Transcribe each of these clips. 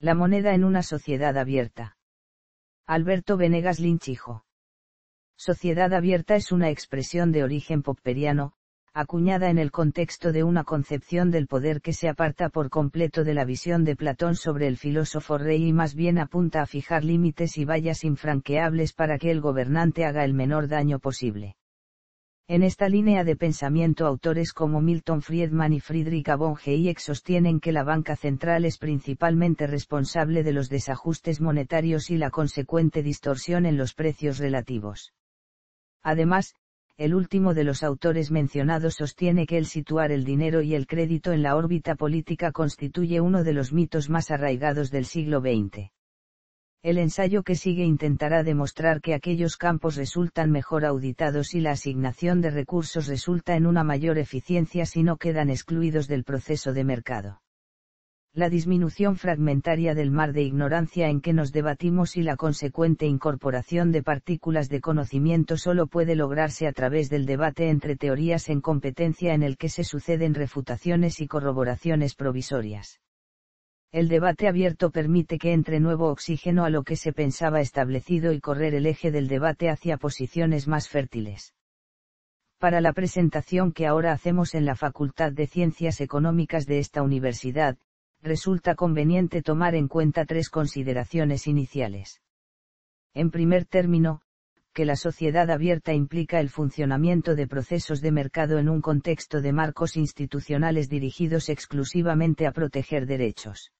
La moneda en una sociedad abierta. Alberto Venegas Linchijo. Sociedad abierta es una expresión de origen popperiano, acuñada en el contexto de una concepción del poder que se aparta por completo de la visión de Platón sobre el filósofo rey y más bien apunta a fijar límites y vallas infranqueables para que el gobernante haga el menor daño posible. En esta línea de pensamiento autores como Milton Friedman y Friedrich von Hayek sostienen que la banca central es principalmente responsable de los desajustes monetarios y la consecuente distorsión en los precios relativos. Además, el último de los autores mencionados sostiene que el situar el dinero y el crédito en la órbita política constituye uno de los mitos más arraigados del siglo XX el ensayo que sigue intentará demostrar que aquellos campos resultan mejor auditados y la asignación de recursos resulta en una mayor eficiencia si no quedan excluidos del proceso de mercado la disminución fragmentaria del mar de ignorancia en que nos debatimos y la consecuente incorporación de partículas de conocimiento solo puede lograrse a través del debate entre teorías en competencia en el que se suceden refutaciones y corroboraciones provisorias. El debate abierto permite que entre nuevo oxígeno a lo que se pensaba establecido y correr el eje del debate hacia posiciones más fértiles. Para la presentación que ahora hacemos en la Facultad de Ciencias Económicas de esta universidad, resulta conveniente tomar en cuenta tres consideraciones iniciales. En primer término, que la sociedad abierta implica el funcionamiento de procesos de mercado en un contexto de marcos institucionales dirigidos exclusivamente a proteger derechos.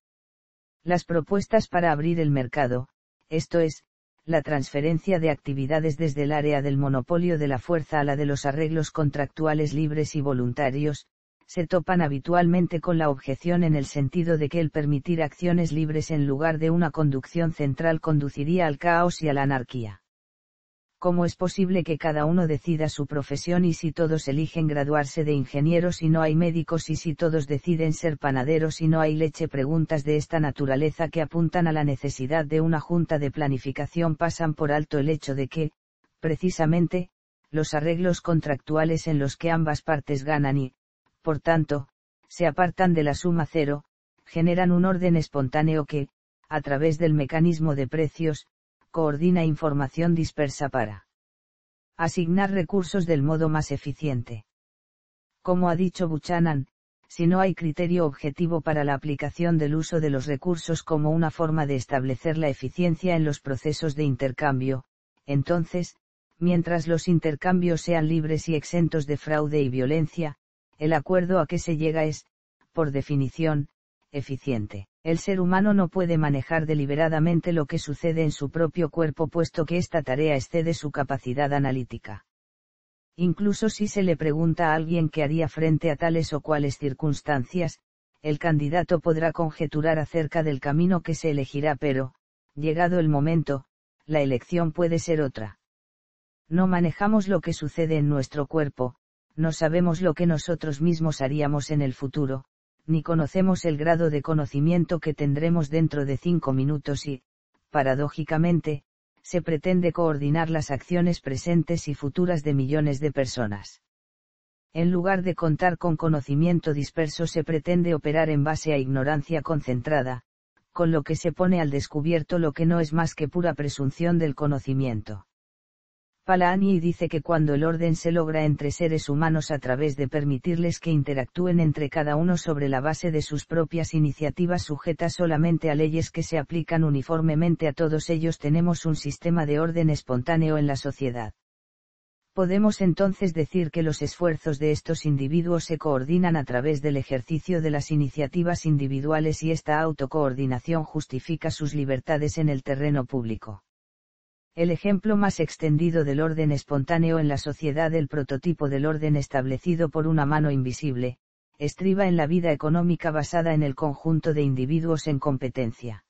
Las propuestas para abrir el mercado, esto es, la transferencia de actividades desde el área del monopolio de la fuerza a la de los arreglos contractuales libres y voluntarios, se topan habitualmente con la objeción en el sentido de que el permitir acciones libres en lugar de una conducción central conduciría al caos y a la anarquía. ¿cómo es posible que cada uno decida su profesión y si todos eligen graduarse de ingenieros y no hay médicos y si todos deciden ser panaderos y no hay leche? Preguntas de esta naturaleza que apuntan a la necesidad de una junta de planificación pasan por alto el hecho de que, precisamente, los arreglos contractuales en los que ambas partes ganan y, por tanto, se apartan de la suma cero, generan un orden espontáneo que, a través del mecanismo de precios, coordina información dispersa para asignar recursos del modo más eficiente. Como ha dicho Buchanan, si no hay criterio objetivo para la aplicación del uso de los recursos como una forma de establecer la eficiencia en los procesos de intercambio, entonces, mientras los intercambios sean libres y exentos de fraude y violencia, el acuerdo a que se llega es, por definición, eficiente el ser humano no puede manejar deliberadamente lo que sucede en su propio cuerpo puesto que esta tarea excede su capacidad analítica. Incluso si se le pregunta a alguien qué haría frente a tales o cuales circunstancias, el candidato podrá conjeturar acerca del camino que se elegirá pero, llegado el momento, la elección puede ser otra. No manejamos lo que sucede en nuestro cuerpo, no sabemos lo que nosotros mismos haríamos en el futuro, ni conocemos el grado de conocimiento que tendremos dentro de cinco minutos y, paradójicamente, se pretende coordinar las acciones presentes y futuras de millones de personas. En lugar de contar con conocimiento disperso se pretende operar en base a ignorancia concentrada, con lo que se pone al descubierto lo que no es más que pura presunción del conocimiento. Palaani dice que cuando el orden se logra entre seres humanos a través de permitirles que interactúen entre cada uno sobre la base de sus propias iniciativas sujetas solamente a leyes que se aplican uniformemente a todos ellos tenemos un sistema de orden espontáneo en la sociedad. Podemos entonces decir que los esfuerzos de estos individuos se coordinan a través del ejercicio de las iniciativas individuales y esta autocoordinación justifica sus libertades en el terreno público el ejemplo más extendido del orden espontáneo en la sociedad, el prototipo del orden establecido por una mano invisible, estriba en la vida económica basada en el conjunto de individuos en competencia.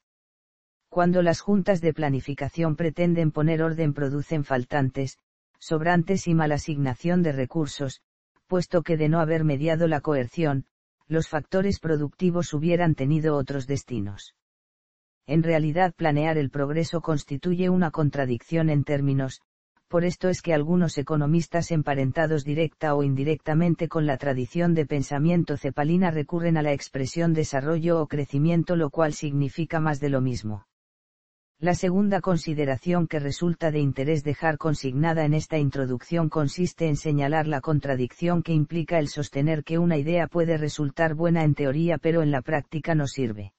Cuando las juntas de planificación pretenden poner orden producen faltantes, sobrantes y mala asignación de recursos, puesto que de no haber mediado la coerción, los factores productivos hubieran tenido otros destinos en realidad planear el progreso constituye una contradicción en términos, por esto es que algunos economistas emparentados directa o indirectamente con la tradición de pensamiento cepalina recurren a la expresión desarrollo o crecimiento, lo cual significa más de lo mismo. La segunda consideración que resulta de interés dejar consignada en esta introducción consiste en señalar la contradicción que implica el sostener que una idea puede resultar buena en teoría pero en la práctica no sirve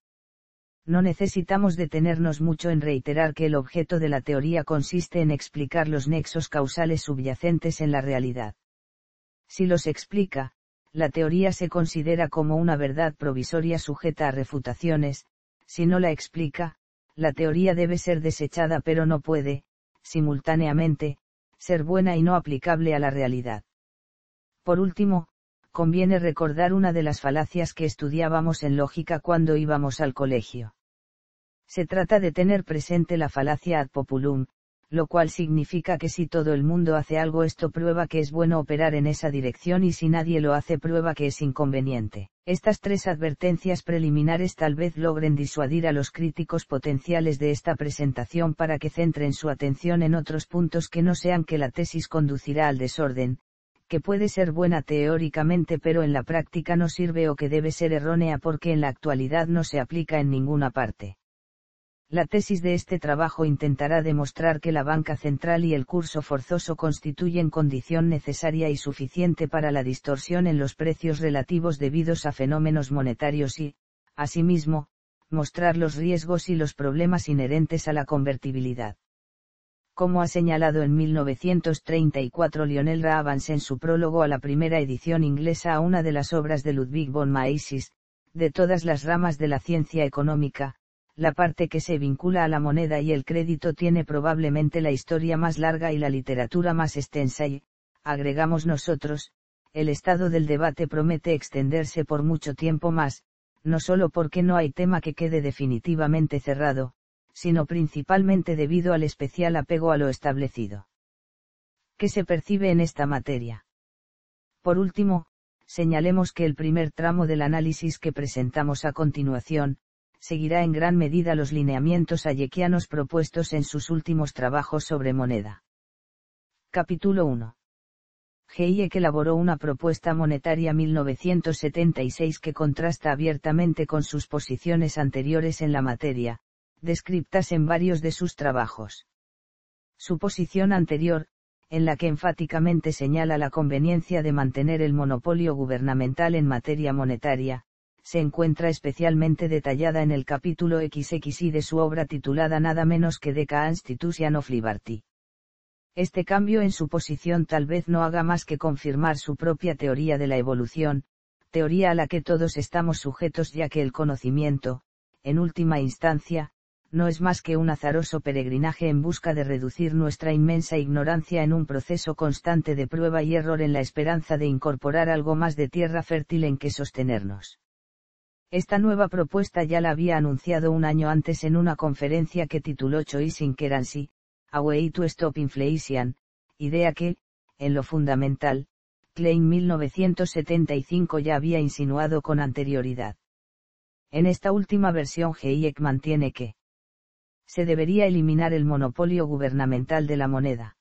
no necesitamos detenernos mucho en reiterar que el objeto de la teoría consiste en explicar los nexos causales subyacentes en la realidad. Si los explica, la teoría se considera como una verdad provisoria sujeta a refutaciones, si no la explica, la teoría debe ser desechada pero no puede, simultáneamente, ser buena y no aplicable a la realidad. Por último, conviene recordar una de las falacias que estudiábamos en lógica cuando íbamos al colegio se trata de tener presente la falacia ad populum, lo cual significa que si todo el mundo hace algo esto prueba que es bueno operar en esa dirección y si nadie lo hace prueba que es inconveniente. Estas tres advertencias preliminares tal vez logren disuadir a los críticos potenciales de esta presentación para que centren su atención en otros puntos que no sean que la tesis conducirá al desorden, que puede ser buena teóricamente pero en la práctica no sirve o que debe ser errónea porque en la actualidad no se aplica en ninguna parte. La tesis de este trabajo intentará demostrar que la banca central y el curso forzoso constituyen condición necesaria y suficiente para la distorsión en los precios relativos debidos a fenómenos monetarios y, asimismo, mostrar los riesgos y los problemas inherentes a la convertibilidad. Como ha señalado en 1934 Lionel Ravans en su prólogo a la primera edición inglesa a una de las obras de Ludwig von Mises, de todas las ramas de la ciencia económica, la parte que se vincula a la moneda y el crédito tiene probablemente la historia más larga y la literatura más extensa y, agregamos nosotros, el estado del debate promete extenderse por mucho tiempo más, no solo porque no hay tema que quede definitivamente cerrado, sino principalmente debido al especial apego a lo establecido. ¿Qué se percibe en esta materia? Por último, señalemos que el primer tramo del análisis que presentamos a continuación, seguirá en gran medida los lineamientos ayequianos propuestos en sus últimos trabajos sobre moneda. Capítulo 1. Hayek elaboró una propuesta monetaria 1976 que contrasta abiertamente con sus posiciones anteriores en la materia, descriptas en varios de sus trabajos. Su posición anterior, en la que enfáticamente señala la conveniencia de mantener el monopolio gubernamental en materia monetaria, se encuentra especialmente detallada en el capítulo XXI de su obra titulada nada menos que Deca-Institution of Liberty. Este cambio en su posición tal vez no haga más que confirmar su propia teoría de la evolución, teoría a la que todos estamos sujetos ya que el conocimiento, en última instancia, no es más que un azaroso peregrinaje en busca de reducir nuestra inmensa ignorancia en un proceso constante de prueba y error en la esperanza de incorporar algo más de tierra fértil en que sostenernos. Esta nueva propuesta ya la había anunciado un año antes en una conferencia que tituló Choosing Currency, A to Stop Inflation, idea que, en lo fundamental, Klein 1975 ya había insinuado con anterioridad. En esta última versión GIEC mantiene que se debería eliminar el monopolio gubernamental de la moneda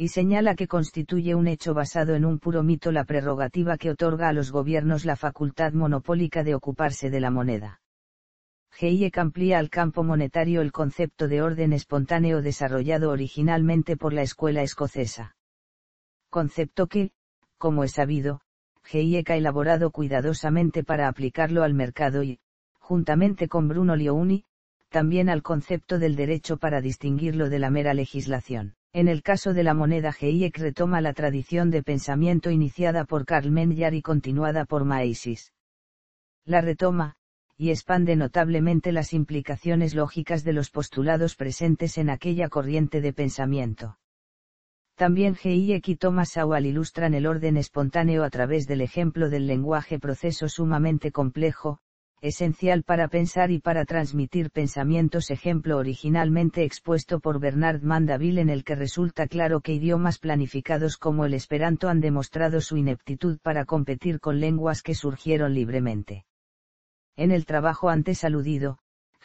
y señala que constituye un hecho basado en un puro mito la prerrogativa que otorga a los gobiernos la facultad monopólica de ocuparse de la moneda. GIEC amplía al campo monetario el concepto de orden espontáneo desarrollado originalmente por la escuela escocesa. Concepto que, como es sabido, GIEC ha elaborado cuidadosamente para aplicarlo al mercado y, juntamente con Bruno Leoni, también al concepto del derecho para distinguirlo de la mera legislación. En el caso de la moneda Hayek retoma la tradición de pensamiento iniciada por Carl Menjar y continuada por Maesis. La retoma, y expande notablemente las implicaciones lógicas de los postulados presentes en aquella corriente de pensamiento. También Hayek y Thomas ilustran el orden espontáneo a través del ejemplo del lenguaje proceso sumamente complejo, esencial para pensar y para transmitir pensamientos ejemplo originalmente expuesto por Bernard Mandeville en el que resulta claro que idiomas planificados como el esperanto han demostrado su ineptitud para competir con lenguas que surgieron libremente. En el trabajo antes aludido,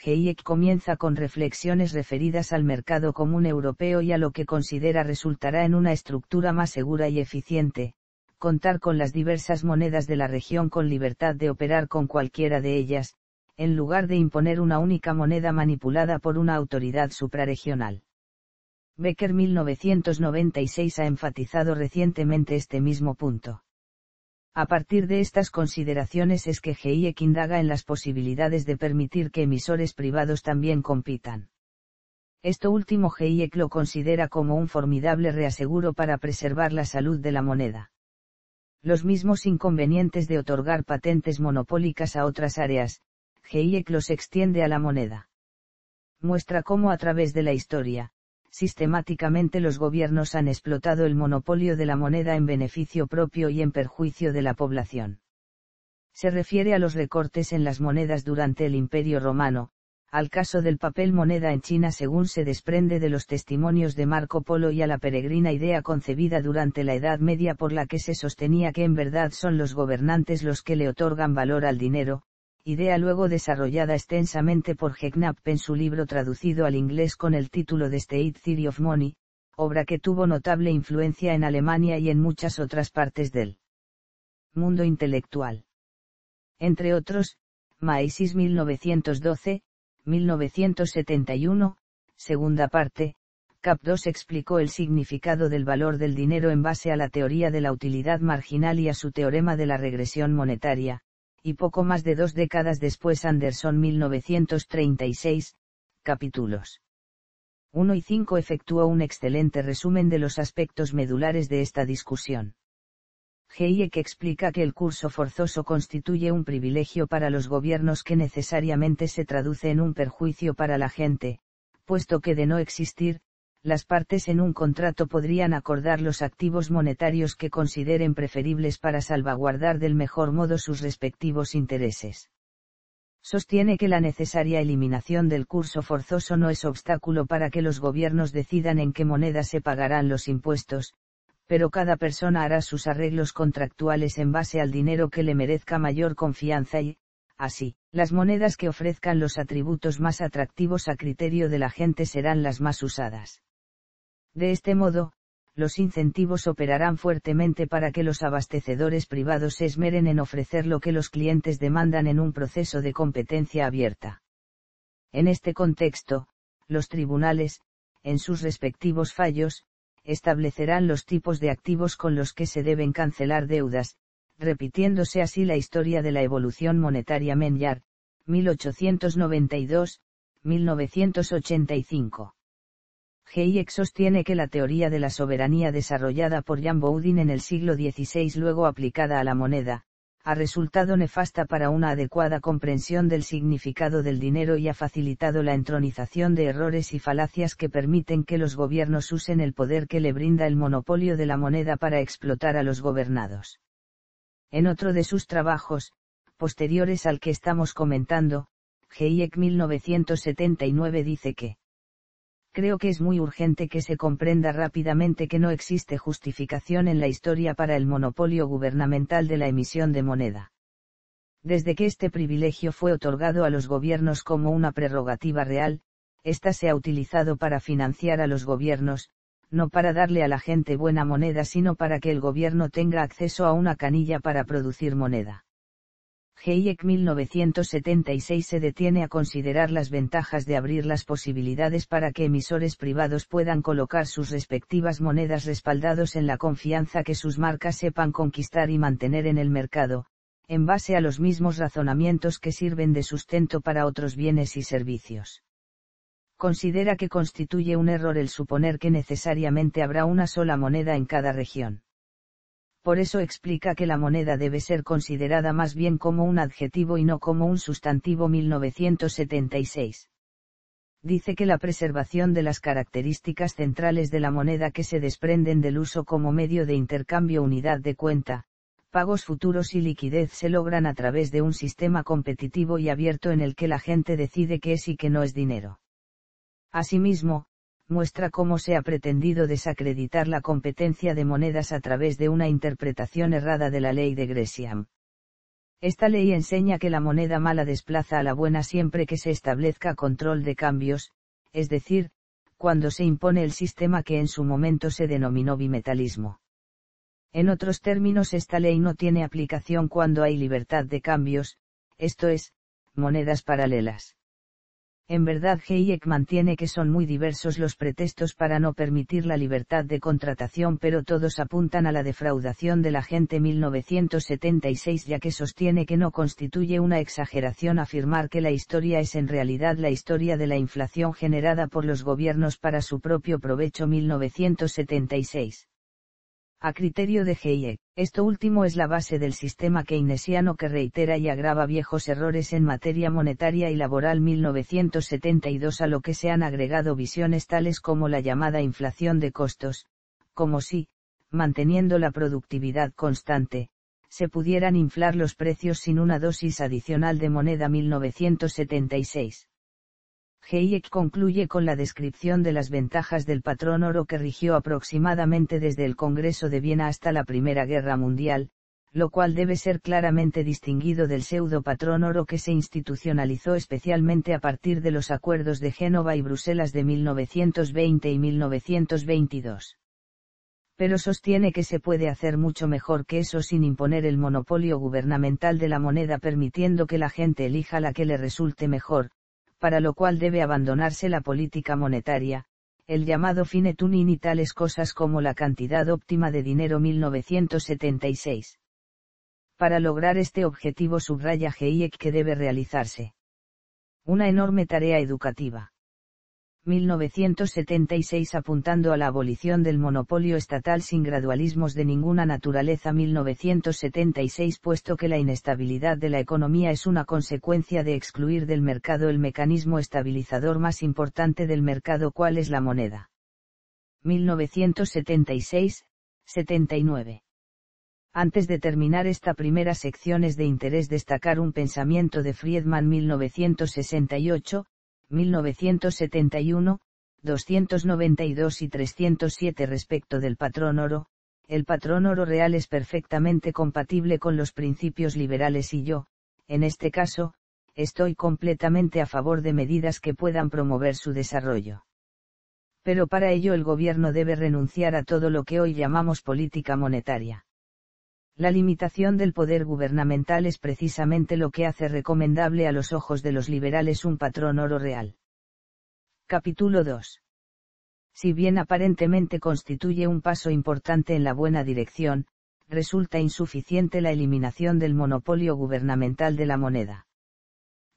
Hayek comienza con reflexiones referidas al mercado común europeo y a lo que considera resultará en una estructura más segura y eficiente, contar con las diversas monedas de la región con libertad de operar con cualquiera de ellas, en lugar de imponer una única moneda manipulada por una autoridad supraregional. Becker 1996 ha enfatizado recientemente este mismo punto. A partir de estas consideraciones es que GIEC indaga en las posibilidades de permitir que emisores privados también compitan. Esto último GIEC lo considera como un formidable reaseguro para preservar la salud de la moneda los mismos inconvenientes de otorgar patentes monopólicas a otras áreas, GIEC los extiende a la moneda. Muestra cómo a través de la historia, sistemáticamente los gobiernos han explotado el monopolio de la moneda en beneficio propio y en perjuicio de la población. Se refiere a los recortes en las monedas durante el Imperio Romano, al caso del papel moneda en China según se desprende de los testimonios de Marco Polo y a la peregrina idea concebida durante la Edad Media por la que se sostenía que en verdad son los gobernantes los que le otorgan valor al dinero, idea luego desarrollada extensamente por Hecknapp en su libro traducido al inglés con el título de State Theory of Money, obra que tuvo notable influencia en Alemania y en muchas otras partes del mundo intelectual. Entre otros, Maesis 1912, 1971, segunda parte, Cap 2 explicó el significado del valor del dinero en base a la teoría de la utilidad marginal y a su teorema de la regresión monetaria, y poco más de dos décadas después Anderson 1936, capítulos 1 y 5 efectuó un excelente resumen de los aspectos medulares de esta discusión. Hayek explica que el curso forzoso constituye un privilegio para los gobiernos que necesariamente se traduce en un perjuicio para la gente, puesto que de no existir, las partes en un contrato podrían acordar los activos monetarios que consideren preferibles para salvaguardar del mejor modo sus respectivos intereses. Sostiene que la necesaria eliminación del curso forzoso no es obstáculo para que los gobiernos decidan en qué moneda se pagarán los impuestos, pero cada persona hará sus arreglos contractuales en base al dinero que le merezca mayor confianza y, así, las monedas que ofrezcan los atributos más atractivos a criterio de la gente serán las más usadas. De este modo, los incentivos operarán fuertemente para que los abastecedores privados se esmeren en ofrecer lo que los clientes demandan en un proceso de competencia abierta. En este contexto, los tribunales, en sus respectivos fallos, establecerán los tipos de activos con los que se deben cancelar deudas, repitiéndose así la historia de la evolución monetaria Menyard, 1892-1985. Hayek sostiene que la teoría de la soberanía desarrollada por Jan Boudin en el siglo XVI luego aplicada a la moneda, ha resultado nefasta para una adecuada comprensión del significado del dinero y ha facilitado la entronización de errores y falacias que permiten que los gobiernos usen el poder que le brinda el monopolio de la moneda para explotar a los gobernados. En otro de sus trabajos, posteriores al que estamos comentando, Hayek 1979 dice que creo que es muy urgente que se comprenda rápidamente que no existe justificación en la historia para el monopolio gubernamental de la emisión de moneda. Desde que este privilegio fue otorgado a los gobiernos como una prerrogativa real, ésta se ha utilizado para financiar a los gobiernos, no para darle a la gente buena moneda, sino para que el gobierno tenga acceso a una canilla para producir moneda. GIEC 1976 se detiene a considerar las ventajas de abrir las posibilidades para que emisores privados puedan colocar sus respectivas monedas respaldados en la confianza que sus marcas sepan conquistar y mantener en el mercado, en base a los mismos razonamientos que sirven de sustento para otros bienes y servicios. Considera que constituye un error el suponer que necesariamente habrá una sola moneda en cada región por eso explica que la moneda debe ser considerada más bien como un adjetivo y no como un sustantivo 1976. Dice que la preservación de las características centrales de la moneda que se desprenden del uso como medio de intercambio unidad de cuenta, pagos futuros y liquidez se logran a través de un sistema competitivo y abierto en el que la gente decide qué es y qué no es dinero. Asimismo, muestra cómo se ha pretendido desacreditar la competencia de monedas a través de una interpretación errada de la ley de Gresham. Esta ley enseña que la moneda mala desplaza a la buena siempre que se establezca control de cambios, es decir, cuando se impone el sistema que en su momento se denominó bimetalismo. En otros términos, esta ley no tiene aplicación cuando hay libertad de cambios, esto es, monedas paralelas. En verdad Hayek mantiene que son muy diversos los pretextos para no permitir la libertad de contratación pero todos apuntan a la defraudación de la gente 1976 ya que sostiene que no constituye una exageración afirmar que la historia es en realidad la historia de la inflación generada por los gobiernos para su propio provecho 1976. A criterio de Hayek, esto último es la base del sistema keynesiano que reitera y agrava viejos errores en materia monetaria y laboral 1972 a lo que se han agregado visiones tales como la llamada inflación de costos, como si, manteniendo la productividad constante, se pudieran inflar los precios sin una dosis adicional de moneda 1976. Hayek concluye con la descripción de las ventajas del patrón oro que rigió aproximadamente desde el Congreso de Viena hasta la Primera Guerra Mundial, lo cual debe ser claramente distinguido del pseudo patrón oro que se institucionalizó especialmente a partir de los acuerdos de Génova y Bruselas de 1920 y 1922. Pero sostiene que se puede hacer mucho mejor que eso sin imponer el monopolio gubernamental de la moneda permitiendo que la gente elija la que le resulte mejor, para lo cual debe abandonarse la política monetaria, el llamado fine tuning y tales cosas como la cantidad óptima de dinero 1976. Para lograr este objetivo subraya GIEC que debe realizarse. Una enorme tarea educativa. 1976 apuntando a la abolición del monopolio estatal sin gradualismos de ninguna naturaleza 1976 puesto que la inestabilidad de la economía es una consecuencia de excluir del mercado el mecanismo estabilizador más importante del mercado cuál es la moneda. 1976, 79. Antes de terminar esta primera sección es de interés destacar un pensamiento de Friedman 1968, 1971, 292 y 307 respecto del patrón oro, el patrón oro real es perfectamente compatible con los principios liberales y yo, en este caso, estoy completamente a favor de medidas que puedan promover su desarrollo. Pero para ello el gobierno debe renunciar a todo lo que hoy llamamos política monetaria. La limitación del poder gubernamental es precisamente lo que hace recomendable a los ojos de los liberales un patrón oro real. Capítulo 2. Si bien aparentemente constituye un paso importante en la buena dirección, resulta insuficiente la eliminación del monopolio gubernamental de la moneda.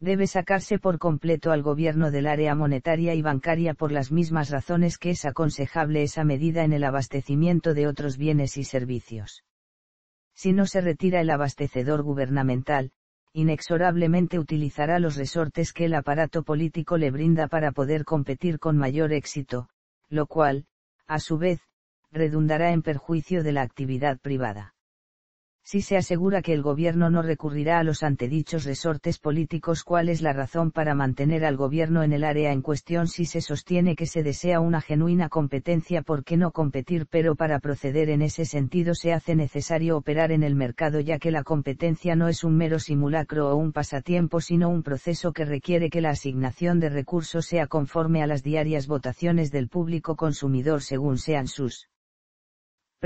Debe sacarse por completo al gobierno del área monetaria y bancaria por las mismas razones que es aconsejable esa medida en el abastecimiento de otros bienes y servicios si no se retira el abastecedor gubernamental, inexorablemente utilizará los resortes que el aparato político le brinda para poder competir con mayor éxito, lo cual, a su vez, redundará en perjuicio de la actividad privada si se asegura que el gobierno no recurrirá a los antedichos resortes políticos, cuál es la razón para mantener al gobierno en el área en cuestión si se sostiene que se desea una genuina competencia, por qué no competir, pero para proceder en ese sentido se hace necesario operar en el mercado ya que la competencia no es un mero simulacro o un pasatiempo, sino un proceso que requiere que la asignación de recursos sea conforme a las diarias votaciones del público consumidor según sean sus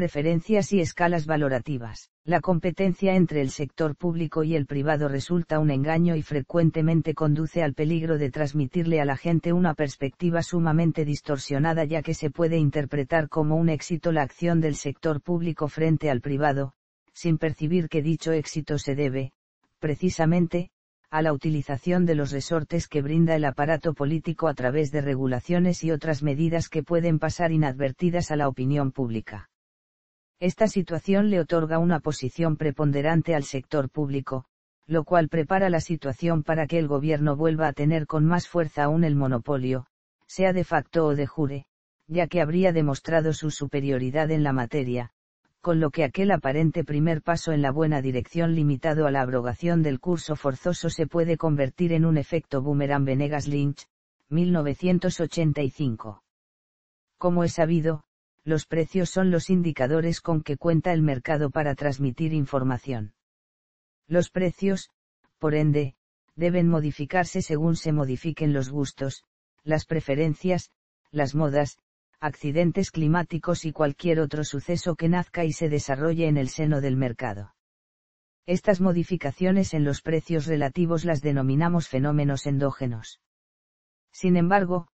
preferencias y escalas valorativas. La competencia entre el sector público y el privado resulta un engaño y frecuentemente conduce al peligro de transmitirle a la gente una perspectiva sumamente distorsionada ya que se puede interpretar como un éxito la acción del sector público frente al privado, sin percibir que dicho éxito se debe, precisamente, a la utilización de los resortes que brinda el aparato político a través de regulaciones y otras medidas que pueden pasar inadvertidas a la opinión pública. Esta situación le otorga una posición preponderante al sector público, lo cual prepara la situación para que el gobierno vuelva a tener con más fuerza aún el monopolio, sea de facto o de jure, ya que habría demostrado su superioridad en la materia, con lo que aquel aparente primer paso en la buena dirección limitado a la abrogación del curso forzoso se puede convertir en un efecto boomerang Venegas Lynch, 1985. Como es sabido, los precios son los indicadores con que cuenta el mercado para transmitir información. Los precios, por ende, deben modificarse según se modifiquen los gustos, las preferencias, las modas, accidentes climáticos y cualquier otro suceso que nazca y se desarrolle en el seno del mercado. Estas modificaciones en los precios relativos las denominamos fenómenos endógenos. Sin embargo,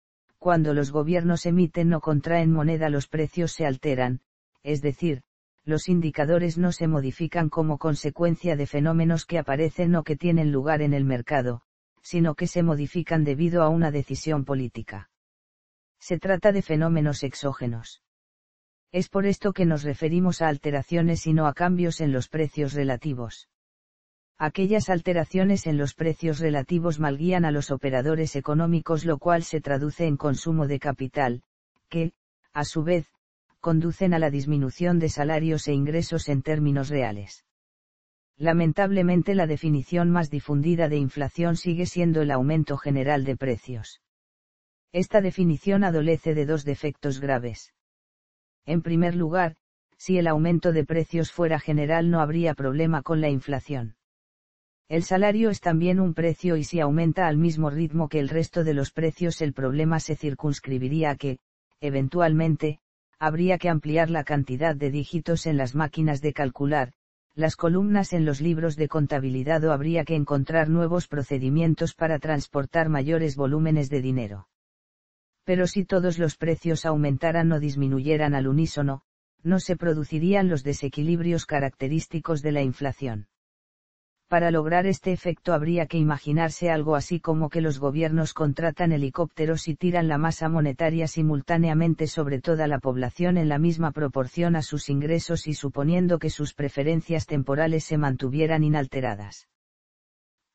cuando los gobiernos emiten o contraen moneda los precios se alteran, es decir, los indicadores no se modifican como consecuencia de fenómenos que aparecen o que tienen lugar en el mercado, sino que se modifican debido a una decisión política. Se trata de fenómenos exógenos. Es por esto que nos referimos a alteraciones y no a cambios en los precios relativos aquellas alteraciones en los precios relativos malguían a los operadores económicos lo cual se traduce en consumo de capital, que, a su vez, conducen a la disminución de salarios e ingresos en términos reales. Lamentablemente la definición más difundida de inflación sigue siendo el aumento general de precios. Esta definición adolece de dos defectos graves. En primer lugar, si el aumento de precios fuera general no habría problema con la inflación el salario es también un precio y si aumenta al mismo ritmo que el resto de los precios el problema se circunscribiría a que, eventualmente, habría que ampliar la cantidad de dígitos en las máquinas de calcular, las columnas en los libros de contabilidad o habría que encontrar nuevos procedimientos para transportar mayores volúmenes de dinero. Pero si todos los precios aumentaran o disminuyeran al unísono, no se producirían los desequilibrios característicos de la inflación. Para lograr este efecto habría que imaginarse algo así como que los gobiernos contratan helicópteros y tiran la masa monetaria simultáneamente sobre toda la población en la misma proporción a sus ingresos y suponiendo que sus preferencias temporales se mantuvieran inalteradas.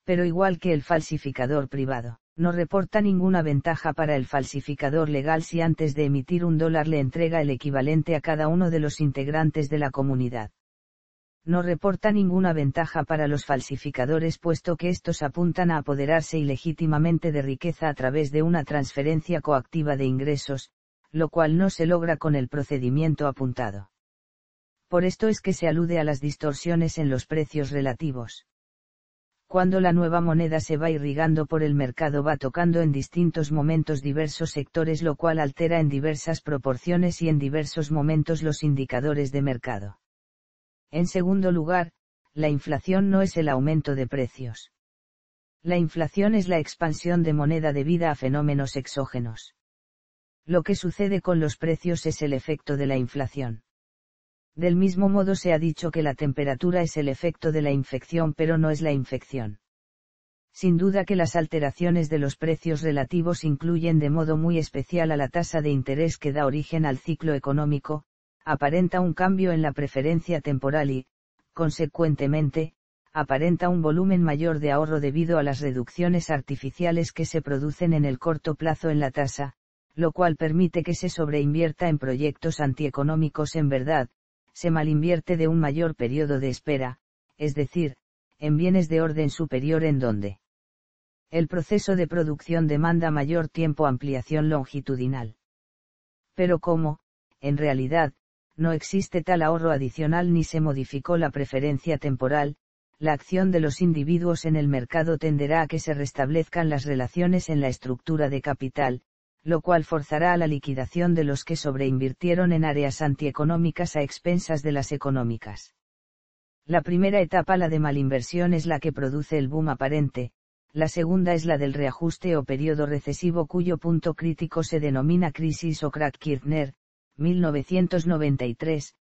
Pero igual que el falsificador privado, no reporta ninguna ventaja para el falsificador legal si antes de emitir un dólar le entrega el equivalente a cada uno de los integrantes de la comunidad no reporta ninguna ventaja para los falsificadores puesto que estos apuntan a apoderarse ilegítimamente de riqueza a través de una transferencia coactiva de ingresos, lo cual no se logra con el procedimiento apuntado. Por esto es que se alude a las distorsiones en los precios relativos. Cuando la nueva moneda se va irrigando por el mercado va tocando en distintos momentos diversos sectores lo cual altera en diversas proporciones y en diversos momentos los indicadores de mercado en segundo lugar, la inflación no es el aumento de precios. La inflación es la expansión de moneda debida a fenómenos exógenos. Lo que sucede con los precios es el efecto de la inflación. Del mismo modo se ha dicho que la temperatura es el efecto de la infección pero no es la infección. Sin duda que las alteraciones de los precios relativos incluyen de modo muy especial a la tasa de interés que da origen al ciclo económico, aparenta un cambio en la preferencia temporal y, consecuentemente, aparenta un volumen mayor de ahorro debido a las reducciones artificiales que se producen en el corto plazo en la tasa, lo cual permite que se sobreinvierta en proyectos antieconómicos en verdad, se malinvierte de un mayor periodo de espera, es decir, en bienes de orden superior en donde el proceso de producción demanda mayor tiempo ampliación longitudinal. Pero cómo, en realidad, no existe tal ahorro adicional ni se modificó la preferencia temporal, la acción de los individuos en el mercado tenderá a que se restablezcan las relaciones en la estructura de capital, lo cual forzará a la liquidación de los que sobreinvirtieron en áreas antieconómicas a expensas de las económicas. La primera etapa, la de malinversión, es la que produce el boom aparente, la segunda es la del reajuste o periodo recesivo cuyo punto crítico se denomina crisis o crack Kirchner, 1993,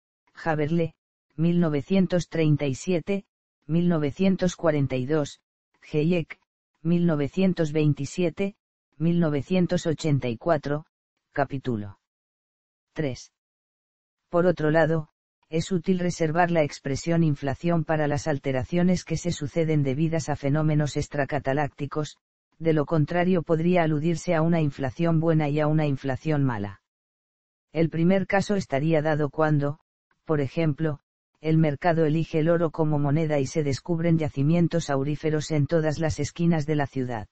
Haberle, 1937, 1942, Hayek, 1927, 1984, capítulo 3. Por otro lado, es útil reservar la expresión inflación para las alteraciones que se suceden debidas a fenómenos extracatalácticos, de lo contrario podría aludirse a una inflación buena y a una inflación mala. El primer caso estaría dado cuando, por ejemplo, el mercado elige el oro como moneda y se descubren yacimientos auríferos en todas las esquinas de la ciudad.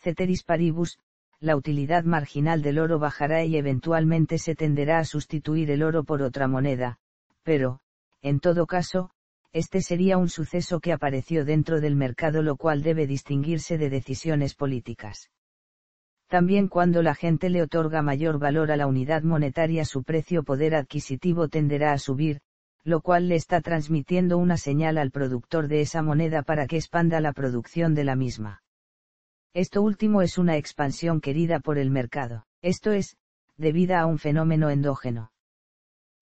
Ceteris paribus, la utilidad marginal del oro bajará y eventualmente se tenderá a sustituir el oro por otra moneda, pero, en todo caso, este sería un suceso que apareció dentro del mercado lo cual debe distinguirse de decisiones políticas. También cuando la gente le otorga mayor valor a la unidad monetaria su precio poder adquisitivo tenderá a subir, lo cual le está transmitiendo una señal al productor de esa moneda para que expanda la producción de la misma. Esto último es una expansión querida por el mercado, esto es, debida a un fenómeno endógeno.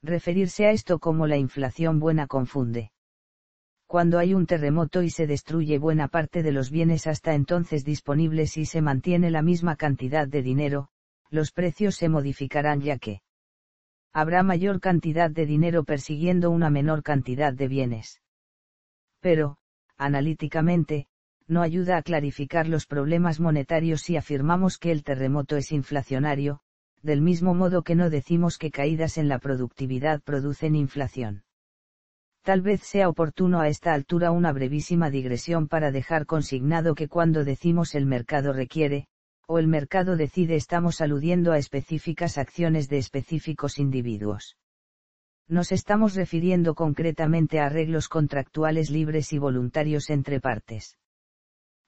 Referirse a esto como la inflación buena confunde cuando hay un terremoto y se destruye buena parte de los bienes hasta entonces disponibles y se mantiene la misma cantidad de dinero, los precios se modificarán ya que habrá mayor cantidad de dinero persiguiendo una menor cantidad de bienes. Pero, analíticamente, no ayuda a clarificar los problemas monetarios si afirmamos que el terremoto es inflacionario, del mismo modo que no decimos que caídas en la productividad producen inflación. Tal vez sea oportuno a esta altura una brevísima digresión para dejar consignado que cuando decimos el mercado requiere, o el mercado decide estamos aludiendo a específicas acciones de específicos individuos. Nos estamos refiriendo concretamente a arreglos contractuales libres y voluntarios entre partes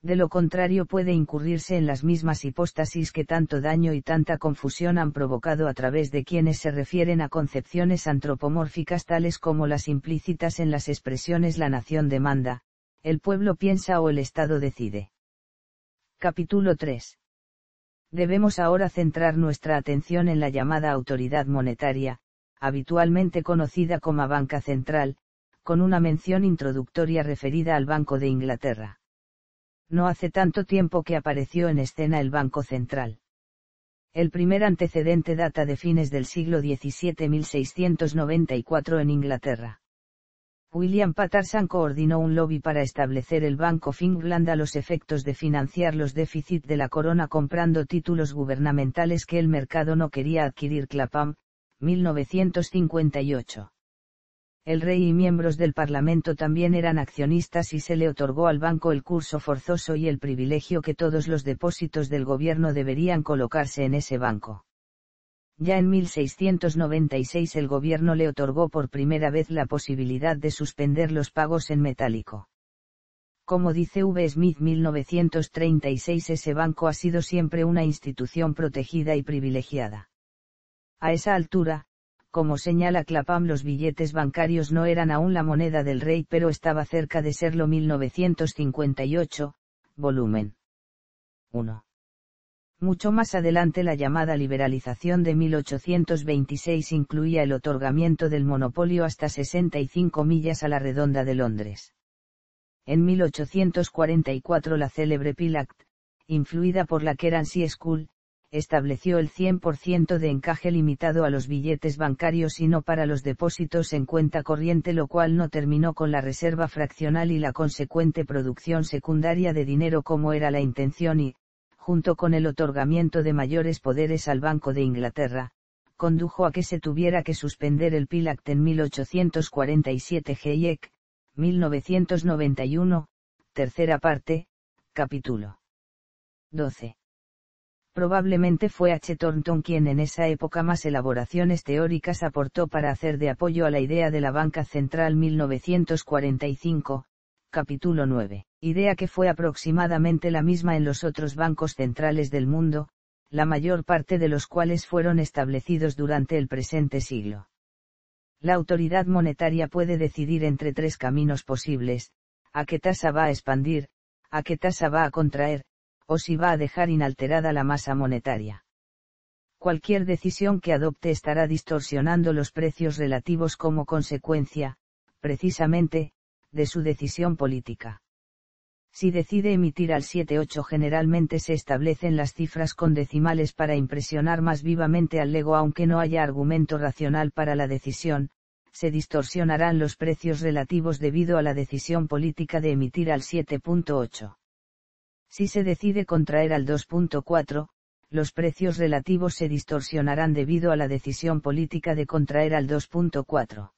de lo contrario puede incurrirse en las mismas hipóstasis que tanto daño y tanta confusión han provocado a través de quienes se refieren a concepciones antropomórficas tales como las implícitas en las expresiones la nación demanda, el pueblo piensa o el Estado decide. Capítulo 3. Debemos ahora centrar nuestra atención en la llamada autoridad monetaria, habitualmente conocida como banca central, con una mención introductoria referida al Banco de Inglaterra no hace tanto tiempo que apareció en escena el Banco Central. El primer antecedente data de fines del siglo XVII 1694 en Inglaterra. William Patterson coordinó un lobby para establecer el Banco Finland a los efectos de financiar los déficits de la corona comprando títulos gubernamentales que el mercado no quería adquirir Clapham, 1958 el rey y miembros del Parlamento también eran accionistas y se le otorgó al banco el curso forzoso y el privilegio que todos los depósitos del gobierno deberían colocarse en ese banco. Ya en 1696 el gobierno le otorgó por primera vez la posibilidad de suspender los pagos en metálico. Como dice V. Smith 1936 ese banco ha sido siempre una institución protegida y privilegiada. A esa altura, como señala Clapham los billetes bancarios no eran aún la moneda del rey pero estaba cerca de serlo 1958, volumen 1. Mucho más adelante la llamada liberalización de 1826 incluía el otorgamiento del monopolio hasta 65 millas a la redonda de Londres. En 1844 la célebre Peel Act, influida por la Kerancy School, estableció el 100% de encaje limitado a los billetes bancarios y no para los depósitos en cuenta corriente, lo cual no terminó con la reserva fraccional y la consecuente producción secundaria de dinero como era la intención y, junto con el otorgamiento de mayores poderes al Banco de Inglaterra, condujo a que se tuviera que suspender el Pilact en 1847 GIEC, 1991, tercera parte, capítulo 12. Probablemente fue H. Thornton quien en esa época más elaboraciones teóricas aportó para hacer de apoyo a la idea de la banca central 1945, capítulo 9, idea que fue aproximadamente la misma en los otros bancos centrales del mundo, la mayor parte de los cuales fueron establecidos durante el presente siglo. La autoridad monetaria puede decidir entre tres caminos posibles, a qué tasa va a expandir, a qué tasa va a contraer, o si va a dejar inalterada la masa monetaria. Cualquier decisión que adopte estará distorsionando los precios relativos como consecuencia, precisamente, de su decisión política. Si decide emitir al 7.8 generalmente se establecen las cifras con decimales para impresionar más vivamente al lego aunque no haya argumento racional para la decisión, se distorsionarán los precios relativos debido a la decisión política de emitir al 7.8. Si se decide contraer al 2.4, los precios relativos se distorsionarán debido a la decisión política de contraer al 2.4.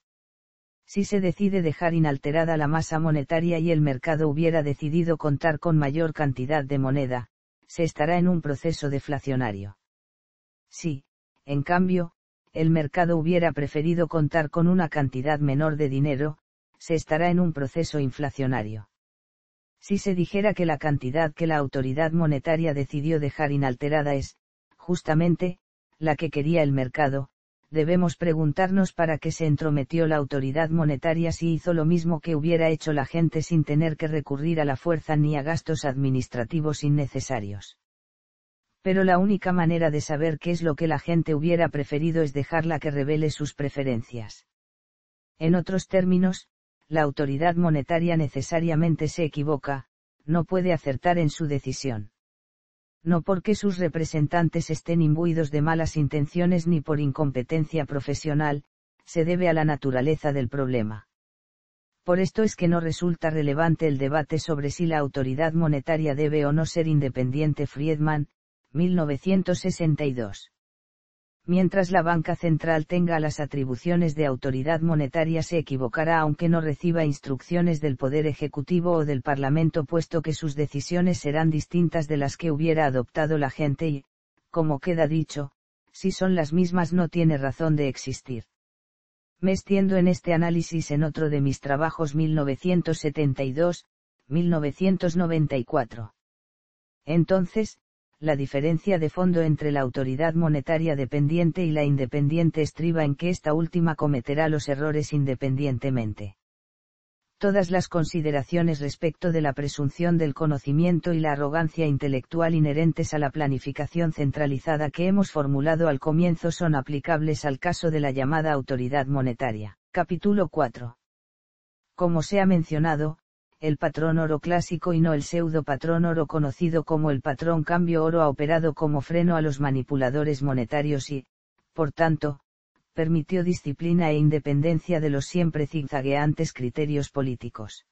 Si se decide dejar inalterada la masa monetaria y el mercado hubiera decidido contar con mayor cantidad de moneda, se estará en un proceso deflacionario. Si, en cambio, el mercado hubiera preferido contar con una cantidad menor de dinero, se estará en un proceso inflacionario si se dijera que la cantidad que la autoridad monetaria decidió dejar inalterada es, justamente, la que quería el mercado, debemos preguntarnos para qué se entrometió la autoridad monetaria si hizo lo mismo que hubiera hecho la gente sin tener que recurrir a la fuerza ni a gastos administrativos innecesarios. Pero la única manera de saber qué es lo que la gente hubiera preferido es dejarla que revele sus preferencias. En otros términos, la autoridad monetaria necesariamente se equivoca, no puede acertar en su decisión. No porque sus representantes estén imbuidos de malas intenciones ni por incompetencia profesional, se debe a la naturaleza del problema. Por esto es que no resulta relevante el debate sobre si la autoridad monetaria debe o no ser independiente Friedman, 1962 mientras la banca central tenga las atribuciones de autoridad monetaria se equivocará aunque no reciba instrucciones del Poder Ejecutivo o del Parlamento puesto que sus decisiones serán distintas de las que hubiera adoptado la gente y, como queda dicho, si son las mismas no tiene razón de existir. Me extiendo en este análisis en otro de mis trabajos 1972, 1994. Entonces, la diferencia de fondo entre la autoridad monetaria dependiente y la independiente estriba en que esta última cometerá los errores independientemente. Todas las consideraciones respecto de la presunción del conocimiento y la arrogancia intelectual inherentes a la planificación centralizada que hemos formulado al comienzo son aplicables al caso de la llamada autoridad monetaria. Capítulo 4. Como se ha mencionado, el patrón oro clásico y no el pseudo patrón oro conocido como el patrón cambio oro ha operado como freno a los manipuladores monetarios y, por tanto, permitió disciplina e independencia de los siempre zigzagueantes criterios políticos.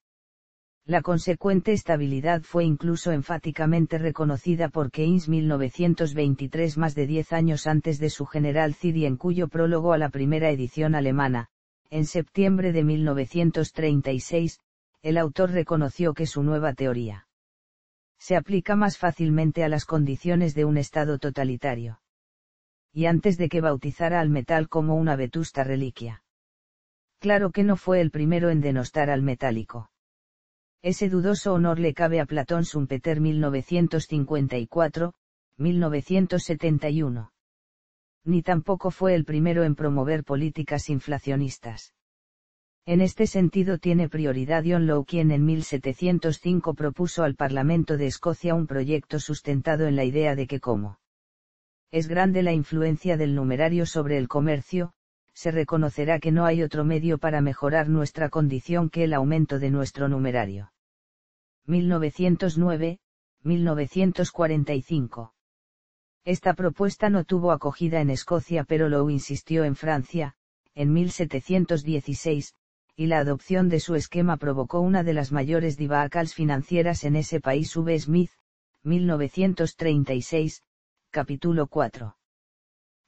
La consecuente estabilidad fue incluso enfáticamente reconocida por Keynes 1923 más de diez años antes de su general Cid en cuyo prólogo a la primera edición alemana, en septiembre de 1936, el autor reconoció que su nueva teoría se aplica más fácilmente a las condiciones de un Estado totalitario. Y antes de que bautizara al metal como una vetusta reliquia. Claro que no fue el primero en denostar al metálico. Ese dudoso honor le cabe a Platón Sumpeter 1954, 1971. Ni tampoco fue el primero en promover políticas inflacionistas. En este sentido tiene prioridad John Lowe quien en 1705 propuso al Parlamento de Escocia un proyecto sustentado en la idea de que como es grande la influencia del numerario sobre el comercio, se reconocerá que no hay otro medio para mejorar nuestra condición que el aumento de nuestro numerario. 1909, 1945. Esta propuesta no tuvo acogida en Escocia pero Lowe insistió en Francia, en 1716, y la adopción de su esquema provocó una de las mayores divacals financieras en ese país. V. Smith, 1936, capítulo 4.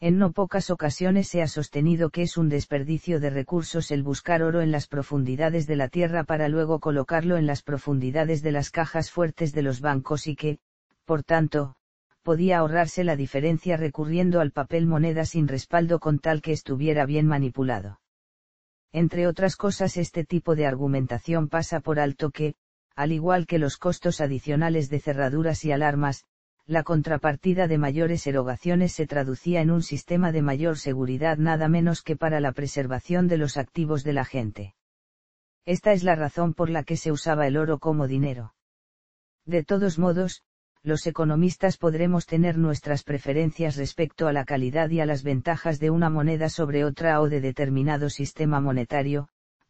En no pocas ocasiones se ha sostenido que es un desperdicio de recursos el buscar oro en las profundidades de la tierra para luego colocarlo en las profundidades de las cajas fuertes de los bancos y que, por tanto, podía ahorrarse la diferencia recurriendo al papel moneda sin respaldo con tal que estuviera bien manipulado. Entre otras cosas este tipo de argumentación pasa por alto que, al igual que los costos adicionales de cerraduras y alarmas, la contrapartida de mayores erogaciones se traducía en un sistema de mayor seguridad nada menos que para la preservación de los activos de la gente. Esta es la razón por la que se usaba el oro como dinero. De todos modos, los economistas podremos tener nuestras preferencias respecto a la calidad y a las ventajas de una moneda sobre otra o de determinado sistema monetario,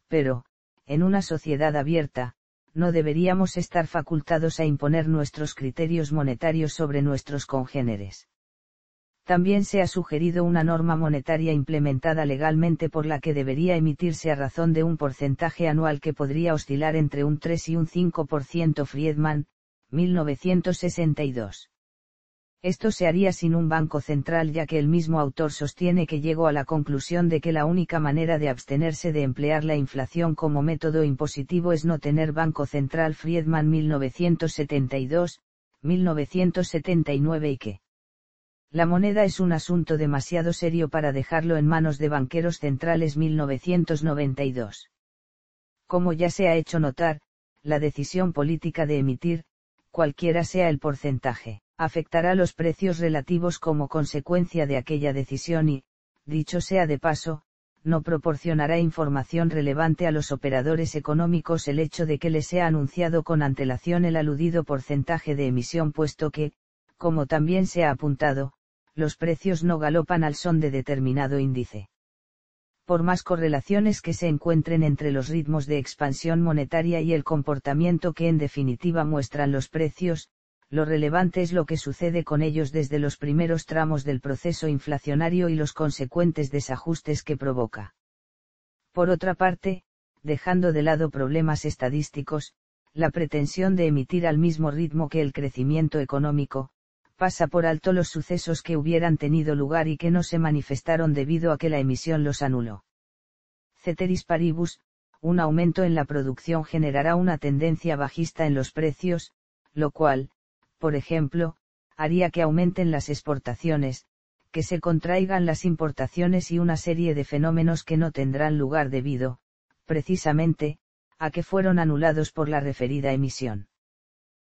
pero, en una sociedad abierta, no deberíamos estar facultados a imponer nuestros criterios monetarios sobre nuestros congéneres. También se ha sugerido una norma monetaria implementada legalmente por la que debería emitirse a razón de un porcentaje anual que podría oscilar entre un 3 y un 5%. Friedman, 1962. Esto se haría sin un banco central ya que el mismo autor sostiene que llegó a la conclusión de que la única manera de abstenerse de emplear la inflación como método impositivo es no tener banco central Friedman 1972, 1979 y que la moneda es un asunto demasiado serio para dejarlo en manos de banqueros centrales 1992. Como ya se ha hecho notar, la decisión política de emitir, cualquiera sea el porcentaje, afectará los precios relativos como consecuencia de aquella decisión y, dicho sea de paso, no proporcionará información relevante a los operadores económicos el hecho de que les sea anunciado con antelación el aludido porcentaje de emisión puesto que, como también se ha apuntado, los precios no galopan al son de determinado índice por más correlaciones que se encuentren entre los ritmos de expansión monetaria y el comportamiento que en definitiva muestran los precios, lo relevante es lo que sucede con ellos desde los primeros tramos del proceso inflacionario y los consecuentes desajustes que provoca. Por otra parte, dejando de lado problemas estadísticos, la pretensión de emitir al mismo ritmo que el crecimiento económico, pasa por alto los sucesos que hubieran tenido lugar y que no se manifestaron debido a que la emisión los anuló. Ceteris paribus, un aumento en la producción generará una tendencia bajista en los precios, lo cual, por ejemplo, haría que aumenten las exportaciones, que se contraigan las importaciones y una serie de fenómenos que no tendrán lugar debido, precisamente, a que fueron anulados por la referida emisión.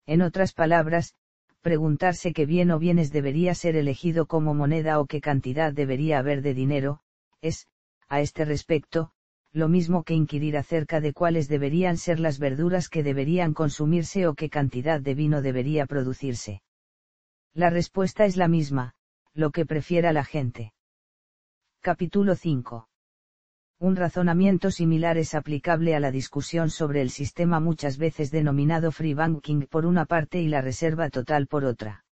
En otras palabras, preguntarse qué bien o bienes debería ser elegido como moneda o qué cantidad debería haber de dinero, es, a este respecto, lo mismo que inquirir acerca de cuáles deberían ser las verduras que deberían consumirse o qué cantidad de vino debería producirse. La respuesta es la misma, lo que prefiera la gente. Capítulo 5. Un razonamiento similar es aplicable a la discusión sobre el sistema muchas veces denominado free banking por una parte y la reserva total por otra.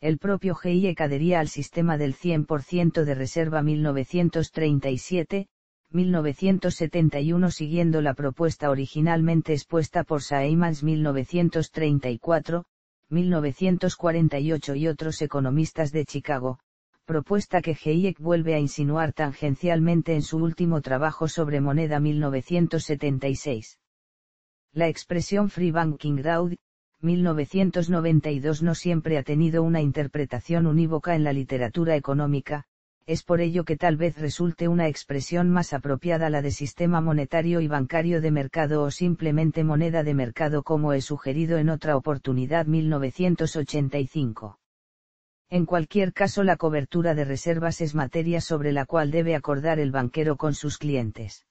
El propio GIE cadería al sistema del 100% de reserva 1937, 1971 siguiendo la propuesta originalmente expuesta por Saeemans 1934, 1948 y otros economistas de Chicago, propuesta que Hayek vuelve a insinuar tangencialmente en su último trabajo sobre moneda 1976. La expresión Free Banking Road, 1992 no siempre ha tenido una interpretación unívoca en la literatura económica, es por ello que tal vez resulte una expresión más apropiada la de sistema monetario y bancario de mercado o simplemente moneda de mercado como he sugerido en otra oportunidad 1985. En cualquier caso la cobertura de reservas es materia sobre la cual debe acordar el banquero con sus clientes.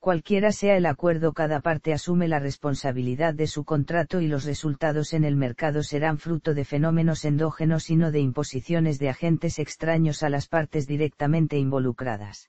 Cualquiera sea el acuerdo, cada parte asume la responsabilidad de su contrato y los resultados en el mercado serán fruto de fenómenos endógenos y no de imposiciones de agentes extraños a las partes directamente involucradas.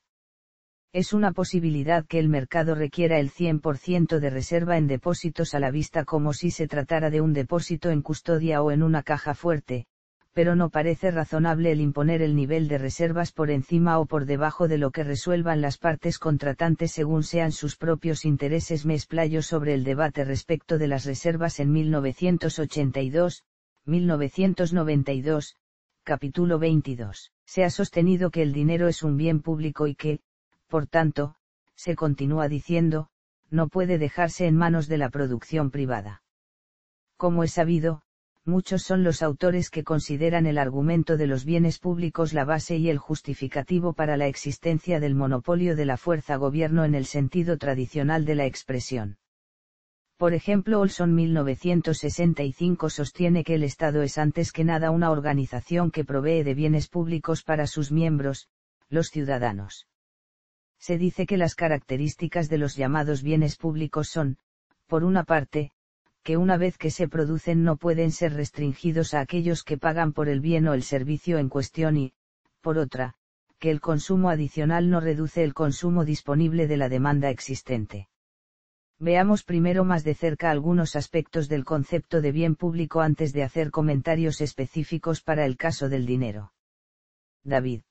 Es una posibilidad que el mercado requiera el 100% de reserva en depósitos a la vista como si se tratara de un depósito en custodia o en una caja fuerte, pero no parece razonable el imponer el nivel de reservas por encima o por debajo de lo que resuelvan las partes contratantes según sean sus propios intereses. Me explayo sobre el debate respecto de las reservas en 1982, 1992, capítulo 22. Se ha sostenido que el dinero es un bien público y que, por tanto, se continúa diciendo, no puede dejarse en manos de la producción privada. Como es sabido, muchos son los autores que consideran el argumento de los bienes públicos la base y el justificativo para la existencia del monopolio de la fuerza gobierno en el sentido tradicional de la expresión. Por ejemplo, Olson 1965 sostiene que el Estado es antes que nada una organización que provee de bienes públicos para sus miembros, los ciudadanos. Se dice que las características de los llamados bienes públicos son, por una parte, que una vez que se producen no pueden ser restringidos a aquellos que pagan por el bien o el servicio en cuestión y, por otra, que el consumo adicional no reduce el consumo disponible de la demanda existente. Veamos primero más de cerca algunos aspectos del concepto de bien público antes de hacer comentarios específicos para el caso del dinero. David.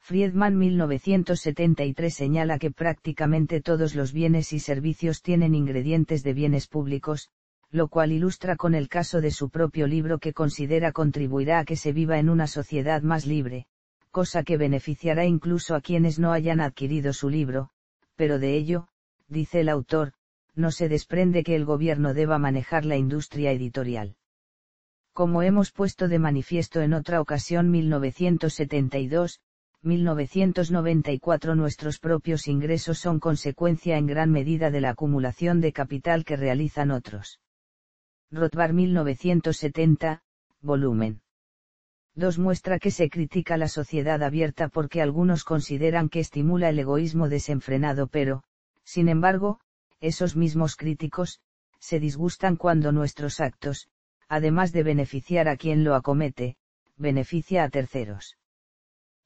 Friedman 1973 señala que prácticamente todos los bienes y servicios tienen ingredientes de bienes públicos, lo cual ilustra con el caso de su propio libro que considera contribuirá a que se viva en una sociedad más libre, cosa que beneficiará incluso a quienes no hayan adquirido su libro, pero de ello, dice el autor, no se desprende que el gobierno deba manejar la industria editorial. Como hemos puesto de manifiesto en otra ocasión 1972, 1994 nuestros propios ingresos son consecuencia en gran medida de la acumulación de capital que realizan otros. Rothbard 1970, volumen. 2 muestra que se critica la sociedad abierta porque algunos consideran que estimula el egoísmo desenfrenado pero, sin embargo, esos mismos críticos, se disgustan cuando nuestros actos, además de beneficiar a quien lo acomete, beneficia a terceros.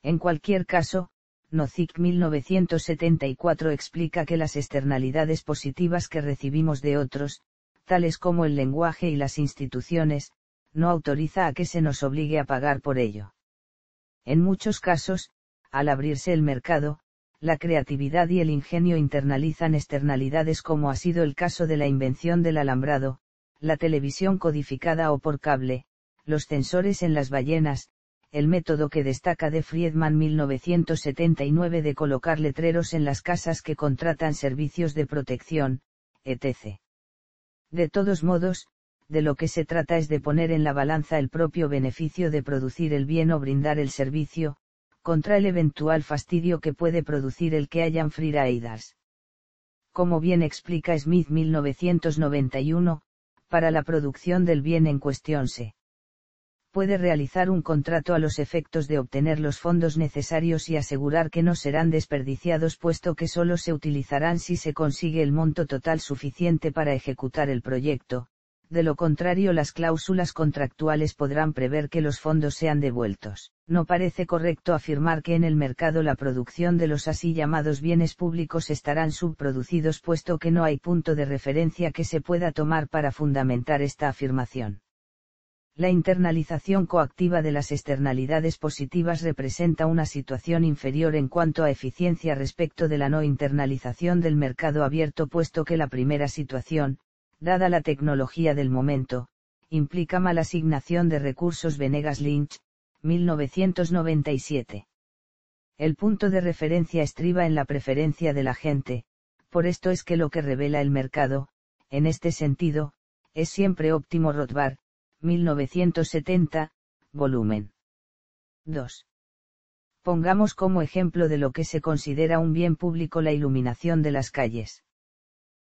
En cualquier caso, Nozick 1974 explica que las externalidades positivas que recibimos de otros, tales como el lenguaje y las instituciones, no autoriza a que se nos obligue a pagar por ello. En muchos casos, al abrirse el mercado, la creatividad y el ingenio internalizan externalidades como ha sido el caso de la invención del alambrado, la televisión codificada o por cable, los tensores en las ballenas, el método que destaca de Friedman 1979 de colocar letreros en las casas que contratan servicios de protección, etc. De todos modos, de lo que se trata es de poner en la balanza el propio beneficio de producir el bien o brindar el servicio, contra el eventual fastidio que puede producir el que hayan freeriders. Como bien explica Smith 1991, para la producción del bien en cuestión se puede realizar un contrato a los efectos de obtener los fondos necesarios y asegurar que no serán desperdiciados puesto que solo se utilizarán si se consigue el monto total suficiente para ejecutar el proyecto, de lo contrario las cláusulas contractuales podrán prever que los fondos sean devueltos. No parece correcto afirmar que en el mercado la producción de los así llamados bienes públicos estarán subproducidos puesto que no hay punto de referencia que se pueda tomar para fundamentar esta afirmación. La internalización coactiva de las externalidades positivas representa una situación inferior en cuanto a eficiencia respecto de la no internalización del mercado abierto puesto que la primera situación, dada la tecnología del momento, implica mala asignación de recursos Venegas Lynch, 1997. El punto de referencia estriba en la preferencia de la gente, por esto es que lo que revela el mercado, en este sentido, es siempre óptimo Rothbard, 1970, volumen 2. Pongamos como ejemplo de lo que se considera un bien público la iluminación de las calles.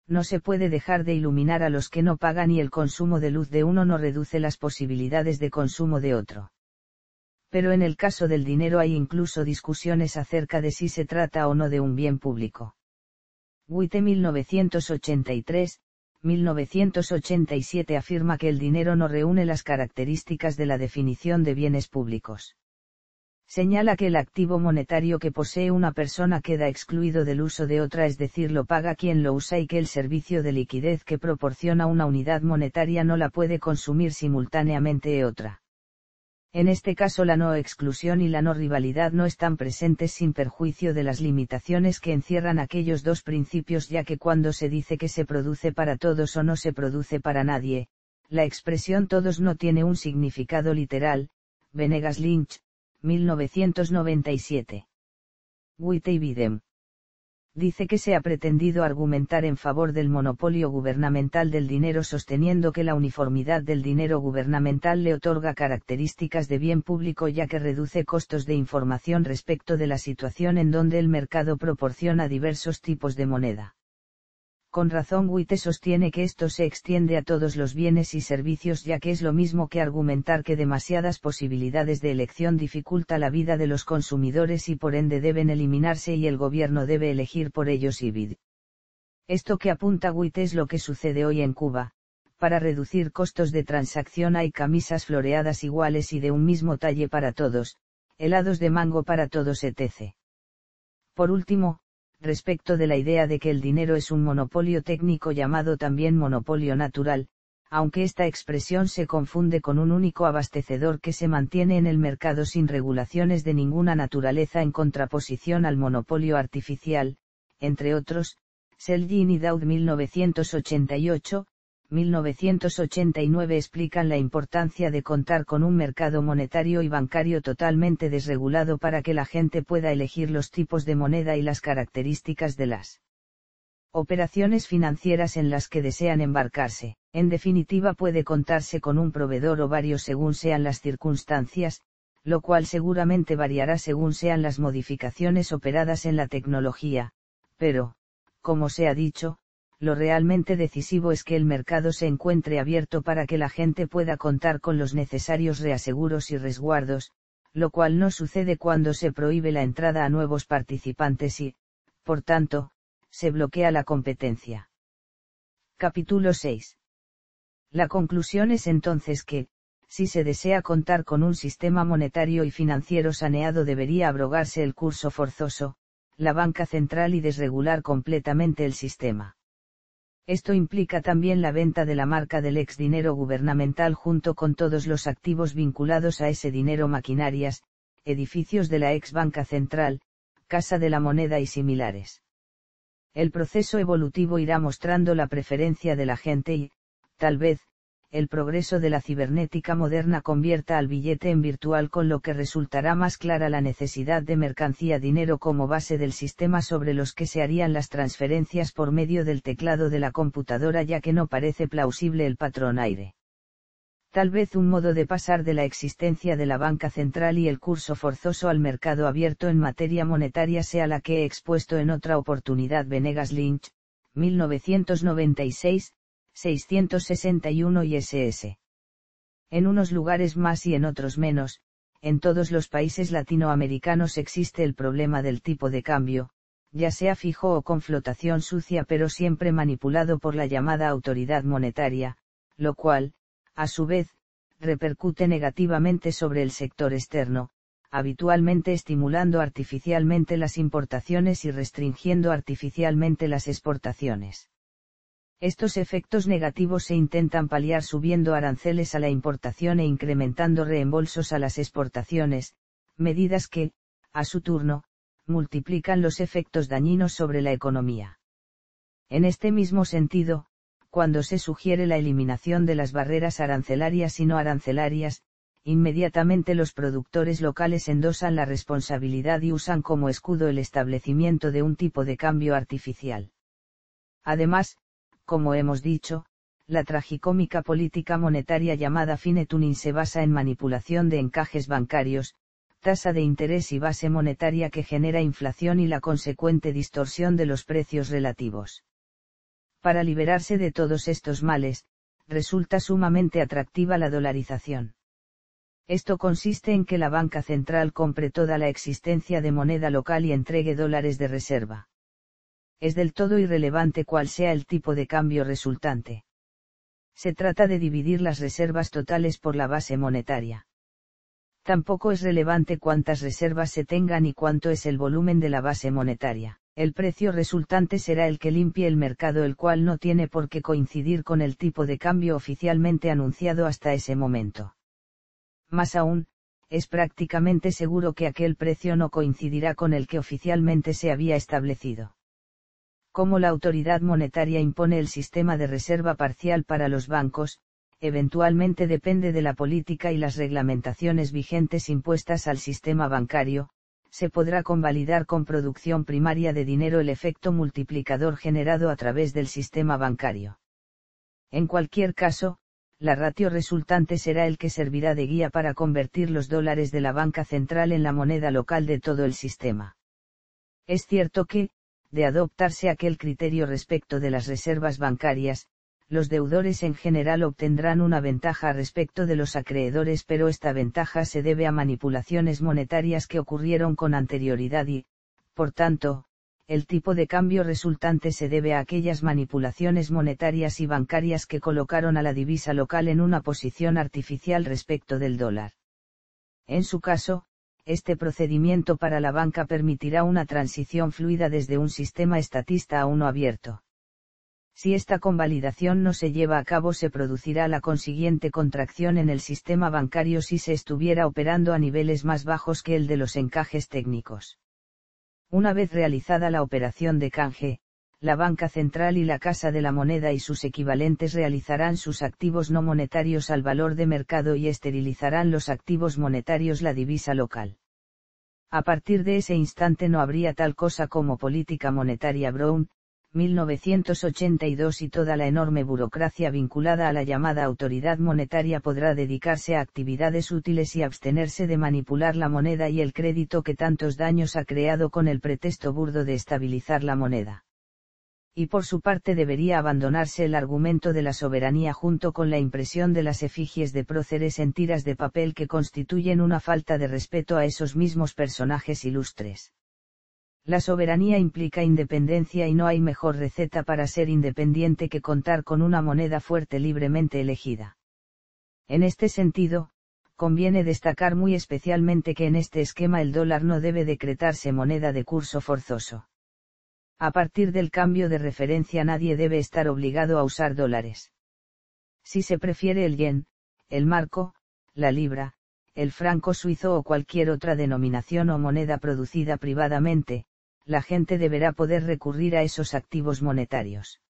No se puede dejar de iluminar a los que no pagan y el consumo de luz de uno no reduce las posibilidades de consumo de otro. Pero en el caso del dinero hay incluso discusiones acerca de si se trata o no de un bien público. 1983, 1987 afirma que el dinero no reúne las características de la definición de bienes públicos. Señala que el activo monetario que posee una persona queda excluido del uso de otra, es decir, lo paga quien lo usa y que el servicio de liquidez que proporciona una unidad monetaria no la puede consumir simultáneamente otra. En este caso la no exclusión y la no rivalidad no están presentes sin perjuicio de las limitaciones que encierran aquellos dos principios ya que cuando se dice que se produce para todos o no se produce para nadie, la expresión todos no tiene un significado literal, Venegas Lynch, 1997. Witte y dice que se ha pretendido argumentar en favor del monopolio gubernamental del dinero sosteniendo que la uniformidad del dinero gubernamental le otorga características de bien público ya que reduce costos de información respecto de la situación en donde el mercado proporciona diversos tipos de moneda. Con razón Witte sostiene que esto se extiende a todos los bienes y servicios ya que es lo mismo que argumentar que demasiadas posibilidades de elección dificulta la vida de los consumidores y por ende deben eliminarse y el gobierno debe elegir por ellos y vid. Esto que apunta Witte es lo que sucede hoy en Cuba. Para reducir costos de transacción hay camisas floreadas iguales y de un mismo talle para todos, helados de mango para todos etc. Por último, respecto de la idea de que el dinero es un monopolio técnico llamado también monopolio natural, aunque esta expresión se confunde con un único abastecedor que se mantiene en el mercado sin regulaciones de ninguna naturaleza en contraposición al monopolio artificial, entre otros, Selgin y Dowd 1988, 1989 explican la importancia de contar con un mercado monetario y bancario totalmente desregulado para que la gente pueda elegir los tipos de moneda y las características de las operaciones financieras en las que desean embarcarse. En definitiva puede contarse con un proveedor o varios según sean las circunstancias, lo cual seguramente variará según sean las modificaciones operadas en la tecnología, pero, como se ha dicho, lo realmente decisivo es que el mercado se encuentre abierto para que la gente pueda contar con los necesarios reaseguros y resguardos, lo cual no sucede cuando se prohíbe la entrada a nuevos participantes y, por tanto, se bloquea la competencia. Capítulo 6. La conclusión es entonces que, si se desea contar con un sistema monetario y financiero saneado debería abrogarse el curso forzoso, la banca central y desregular completamente el sistema. Esto implica también la venta de la marca del ex dinero gubernamental junto con todos los activos vinculados a ese dinero maquinarias, edificios de la ex banca central, Casa de la Moneda y similares. El proceso evolutivo irá mostrando la preferencia de la gente y, tal vez, el progreso de la cibernética moderna convierta al billete en virtual con lo que resultará más clara la necesidad de mercancía dinero como base del sistema sobre los que se harían las transferencias por medio del teclado de la computadora ya que no parece plausible el patrón aire. Tal vez un modo de pasar de la existencia de la banca central y el curso forzoso al mercado abierto en materia monetaria sea la que he expuesto en otra oportunidad Venegas Lynch, 1996, 661 y SS. En unos lugares más y en otros menos, en todos los países latinoamericanos existe el problema del tipo de cambio, ya sea fijo o con flotación sucia pero siempre manipulado por la llamada autoridad monetaria, lo cual, a su vez, repercute negativamente sobre el sector externo, habitualmente estimulando artificialmente las importaciones y restringiendo artificialmente las exportaciones. Estos efectos negativos se intentan paliar subiendo aranceles a la importación e incrementando reembolsos a las exportaciones, medidas que, a su turno, multiplican los efectos dañinos sobre la economía. En este mismo sentido, cuando se sugiere la eliminación de las barreras arancelarias y no arancelarias, inmediatamente los productores locales endosan la responsabilidad y usan como escudo el establecimiento de un tipo de cambio artificial. Además, como hemos dicho, la tragicómica política monetaria llamada Finetuning se basa en manipulación de encajes bancarios, tasa de interés y base monetaria que genera inflación y la consecuente distorsión de los precios relativos. Para liberarse de todos estos males, resulta sumamente atractiva la dolarización. Esto consiste en que la banca central compre toda la existencia de moneda local y entregue dólares de reserva es del todo irrelevante cuál sea el tipo de cambio resultante. Se trata de dividir las reservas totales por la base monetaria. Tampoco es relevante cuántas reservas se tengan y cuánto es el volumen de la base monetaria. El precio resultante será el que limpie el mercado el cual no tiene por qué coincidir con el tipo de cambio oficialmente anunciado hasta ese momento. Más aún, es prácticamente seguro que aquel precio no coincidirá con el que oficialmente se había establecido. Como la autoridad monetaria impone el sistema de reserva parcial para los bancos, eventualmente depende de la política y las reglamentaciones vigentes impuestas al sistema bancario, se podrá convalidar con producción primaria de dinero el efecto multiplicador generado a través del sistema bancario. En cualquier caso, la ratio resultante será el que servirá de guía para convertir los dólares de la banca central en la moneda local de todo el sistema. Es cierto que, de adoptarse aquel criterio respecto de las reservas bancarias, los deudores en general obtendrán una ventaja respecto de los acreedores, pero esta ventaja se debe a manipulaciones monetarias que ocurrieron con anterioridad y, por tanto, el tipo de cambio resultante se debe a aquellas manipulaciones monetarias y bancarias que colocaron a la divisa local en una posición artificial respecto del dólar. En su caso, este procedimiento para la banca permitirá una transición fluida desde un sistema estatista a uno abierto. Si esta convalidación no se lleva a cabo se producirá la consiguiente contracción en el sistema bancario si se estuviera operando a niveles más bajos que el de los encajes técnicos. Una vez realizada la operación de canje, la banca central y la casa de la moneda y sus equivalentes realizarán sus activos no monetarios al valor de mercado y esterilizarán los activos monetarios la divisa local. A partir de ese instante no habría tal cosa como política monetaria Brown, 1982 y toda la enorme burocracia vinculada a la llamada autoridad monetaria podrá dedicarse a actividades útiles y abstenerse de manipular la moneda y el crédito que tantos daños ha creado con el pretexto burdo de estabilizar la moneda y por su parte debería abandonarse el argumento de la soberanía junto con la impresión de las efigies de próceres en tiras de papel que constituyen una falta de respeto a esos mismos personajes ilustres. La soberanía implica independencia y no hay mejor receta para ser independiente que contar con una moneda fuerte libremente elegida. En este sentido, conviene destacar muy especialmente que en este esquema el dólar no debe decretarse moneda de curso forzoso a partir del cambio de referencia nadie debe estar obligado a usar dólares. Si se prefiere el yen, el marco, la libra, el franco suizo o cualquier otra denominación o moneda producida privadamente, la gente deberá poder recurrir a esos activos monetarios.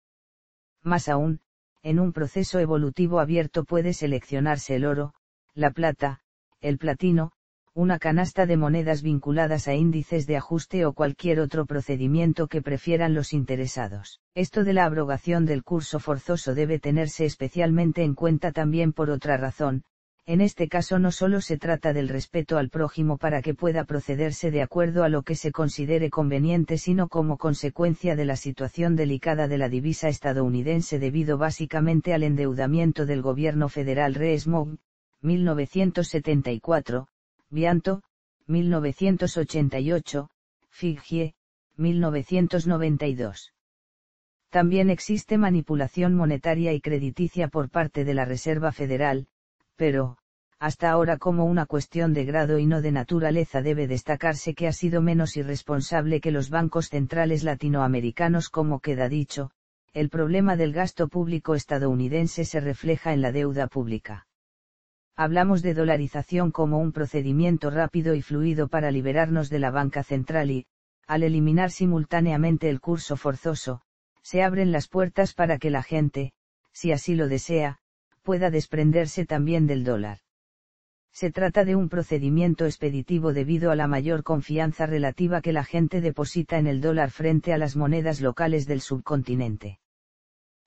Más aún, en un proceso evolutivo abierto puede seleccionarse el oro, la plata, el platino, una canasta de monedas vinculadas a índices de ajuste o cualquier otro procedimiento que prefieran los interesados. Esto de la abrogación del curso forzoso debe tenerse especialmente en cuenta también por otra razón, en este caso no solo se trata del respeto al prójimo para que pueda procederse de acuerdo a lo que se considere conveniente, sino como consecuencia de la situación delicada de la divisa estadounidense debido básicamente al endeudamiento del gobierno federal rees 1974, Vianto, 1988, Figie, 1992. También existe manipulación monetaria y crediticia por parte de la Reserva Federal, pero, hasta ahora como una cuestión de grado y no de naturaleza debe destacarse que ha sido menos irresponsable que los bancos centrales latinoamericanos como queda dicho, el problema del gasto público estadounidense se refleja en la deuda pública hablamos de dolarización como un procedimiento rápido y fluido para liberarnos de la banca central y, al eliminar simultáneamente el curso forzoso, se abren las puertas para que la gente, si así lo desea, pueda desprenderse también del dólar. Se trata de un procedimiento expeditivo debido a la mayor confianza relativa que la gente deposita en el dólar frente a las monedas locales del subcontinente.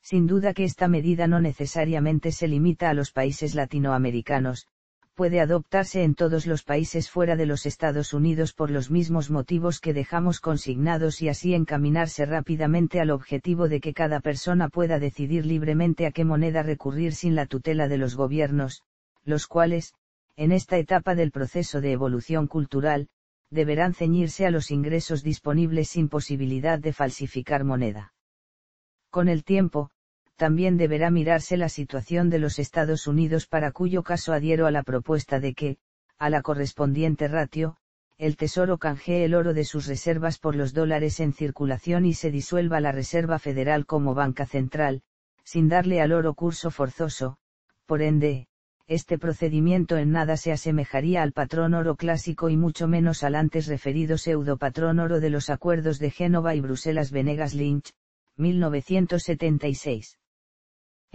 Sin duda que esta medida no necesariamente se limita a los países latinoamericanos, puede adoptarse en todos los países fuera de los Estados Unidos por los mismos motivos que dejamos consignados y así encaminarse rápidamente al objetivo de que cada persona pueda decidir libremente a qué moneda recurrir sin la tutela de los gobiernos, los cuales, en esta etapa del proceso de evolución cultural, deberán ceñirse a los ingresos disponibles sin posibilidad de falsificar moneda. Con el tiempo, también deberá mirarse la situación de los Estados Unidos para cuyo caso adhiero a la propuesta de que, a la correspondiente ratio, el Tesoro canjee el oro de sus reservas por los dólares en circulación y se disuelva la Reserva Federal como banca central, sin darle al oro curso forzoso, por ende, este procedimiento en nada se asemejaría al patrón oro clásico y mucho menos al antes referido pseudo patrón oro de los acuerdos de Génova y Bruselas Venegas Lynch, 1976.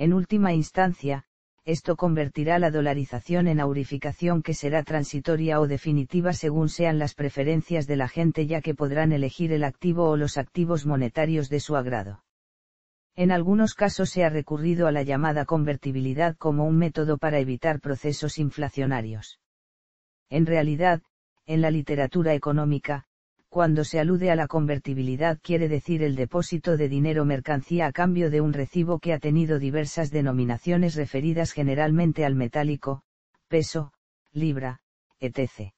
En última instancia, esto convertirá la dolarización en aurificación que será transitoria o definitiva según sean las preferencias de la gente ya que podrán elegir el activo o los activos monetarios de su agrado. En algunos casos se ha recurrido a la llamada convertibilidad como un método para evitar procesos inflacionarios. En realidad, en la literatura económica, cuando se alude a la convertibilidad quiere decir el depósito de dinero mercancía a cambio de un recibo que ha tenido diversas denominaciones referidas generalmente al metálico, peso, libra, etc.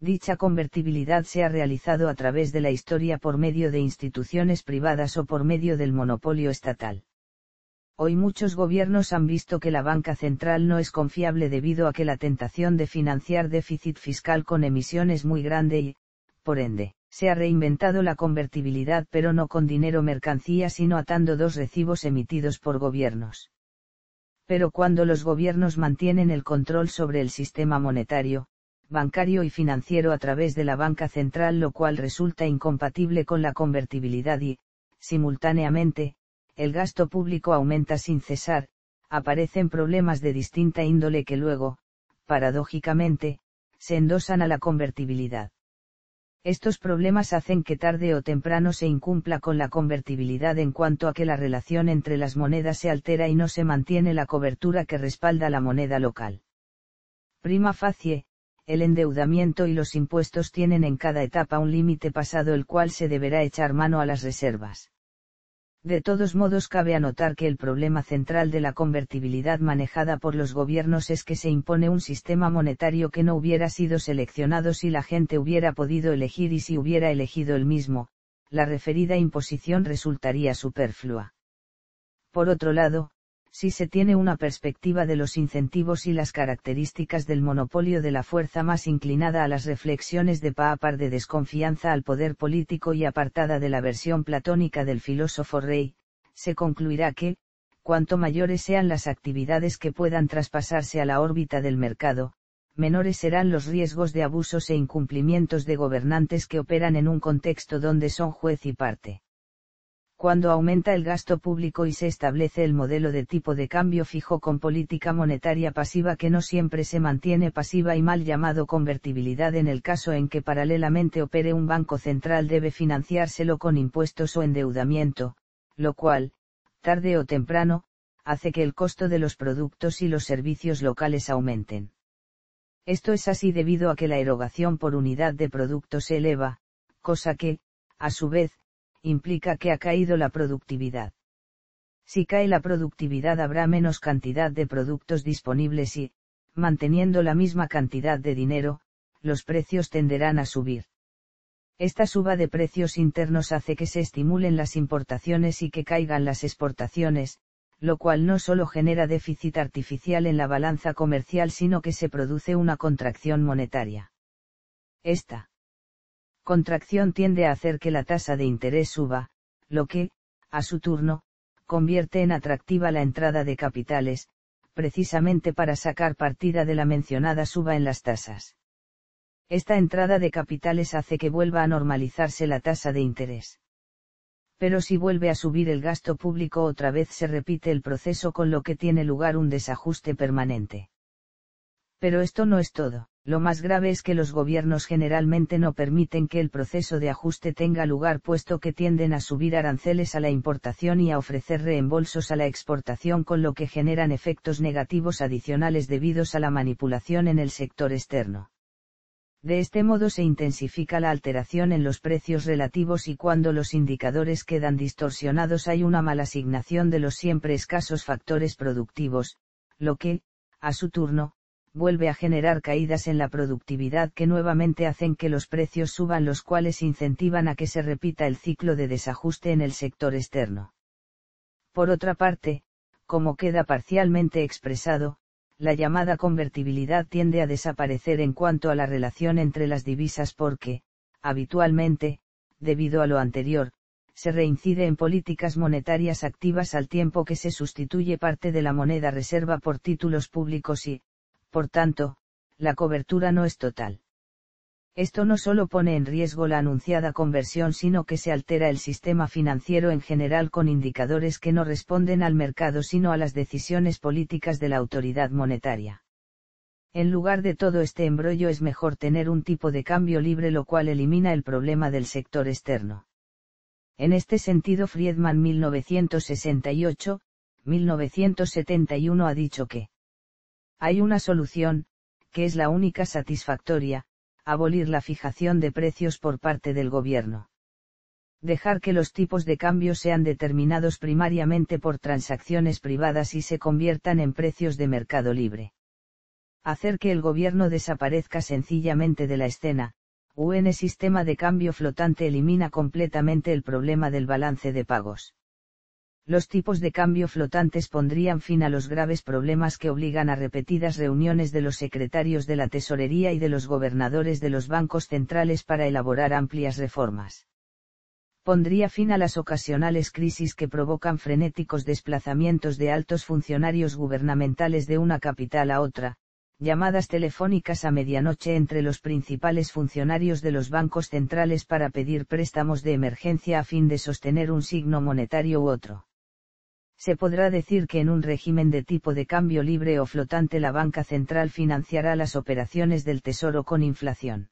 Dicha convertibilidad se ha realizado a través de la historia por medio de instituciones privadas o por medio del monopolio estatal. Hoy muchos gobiernos han visto que la banca central no es confiable debido a que la tentación de financiar déficit fiscal con emisión es muy grande y, por ende, se ha reinventado la convertibilidad pero no con dinero mercancía sino atando dos recibos emitidos por gobiernos. Pero cuando los gobiernos mantienen el control sobre el sistema monetario, bancario y financiero a través de la banca central lo cual resulta incompatible con la convertibilidad y, simultáneamente, el gasto público aumenta sin cesar, aparecen problemas de distinta índole que luego, paradójicamente, se endosan a la convertibilidad. Estos problemas hacen que tarde o temprano se incumpla con la convertibilidad en cuanto a que la relación entre las monedas se altera y no se mantiene la cobertura que respalda la moneda local. Prima facie, el endeudamiento y los impuestos tienen en cada etapa un límite pasado el cual se deberá echar mano a las reservas. De todos modos cabe anotar que el problema central de la convertibilidad manejada por los gobiernos es que se impone un sistema monetario que no hubiera sido seleccionado si la gente hubiera podido elegir y si hubiera elegido el mismo, la referida imposición resultaría superflua. Por otro lado, si se tiene una perspectiva de los incentivos y las características del monopolio de la fuerza más inclinada a las reflexiones de par de desconfianza al poder político y apartada de la versión platónica del filósofo Rey, se concluirá que, cuanto mayores sean las actividades que puedan traspasarse a la órbita del mercado, menores serán los riesgos de abusos e incumplimientos de gobernantes que operan en un contexto donde son juez y parte cuando aumenta el gasto público y se establece el modelo de tipo de cambio fijo con política monetaria pasiva que no siempre se mantiene pasiva y mal llamado convertibilidad en el caso en que paralelamente opere un banco central debe financiárselo con impuestos o endeudamiento, lo cual, tarde o temprano, hace que el costo de los productos y los servicios locales aumenten. Esto es así debido a que la erogación por unidad de producto se eleva, cosa que, a su vez, implica que ha caído la productividad. Si cae la productividad habrá menos cantidad de productos disponibles y, manteniendo la misma cantidad de dinero, los precios tenderán a subir. Esta suba de precios internos hace que se estimulen las importaciones y que caigan las exportaciones, lo cual no solo genera déficit artificial en la balanza comercial sino que se produce una contracción monetaria. Esta contracción tiende a hacer que la tasa de interés suba, lo que, a su turno, convierte en atractiva la entrada de capitales, precisamente para sacar partida de la mencionada suba en las tasas. Esta entrada de capitales hace que vuelva a normalizarse la tasa de interés. Pero si vuelve a subir el gasto público otra vez se repite el proceso con lo que tiene lugar un desajuste permanente. Pero esto no es todo. Lo más grave es que los gobiernos generalmente no permiten que el proceso de ajuste tenga lugar puesto que tienden a subir aranceles a la importación y a ofrecer reembolsos a la exportación con lo que generan efectos negativos adicionales debidos a la manipulación en el sector externo. De este modo se intensifica la alteración en los precios relativos y cuando los indicadores quedan distorsionados hay una mala asignación de los siempre escasos factores productivos, lo que, a su turno, vuelve a generar caídas en la productividad que nuevamente hacen que los precios suban los cuales incentivan a que se repita el ciclo de desajuste en el sector externo. Por otra parte, como queda parcialmente expresado, la llamada convertibilidad tiende a desaparecer en cuanto a la relación entre las divisas porque, habitualmente, debido a lo anterior, se reincide en políticas monetarias activas al tiempo que se sustituye parte de la moneda reserva por títulos públicos y, por tanto, la cobertura no es total. Esto no solo pone en riesgo la anunciada conversión, sino que se altera el sistema financiero en general con indicadores que no responden al mercado, sino a las decisiones políticas de la autoridad monetaria. En lugar de todo este embrollo es mejor tener un tipo de cambio libre, lo cual elimina el problema del sector externo. En este sentido, Friedman 1968, 1971 ha dicho que hay una solución, que es la única satisfactoria, abolir la fijación de precios por parte del gobierno. Dejar que los tipos de cambio sean determinados primariamente por transacciones privadas y se conviertan en precios de mercado libre. Hacer que el gobierno desaparezca sencillamente de la escena, UN sistema de cambio flotante elimina completamente el problema del balance de pagos los tipos de cambio flotantes pondrían fin a los graves problemas que obligan a repetidas reuniones de los secretarios de la tesorería y de los gobernadores de los bancos centrales para elaborar amplias reformas. Pondría fin a las ocasionales crisis que provocan frenéticos desplazamientos de altos funcionarios gubernamentales de una capital a otra, llamadas telefónicas a medianoche entre los principales funcionarios de los bancos centrales para pedir préstamos de emergencia a fin de sostener un signo monetario u otro se podrá decir que en un régimen de tipo de cambio libre o flotante la banca central financiará las operaciones del Tesoro con inflación.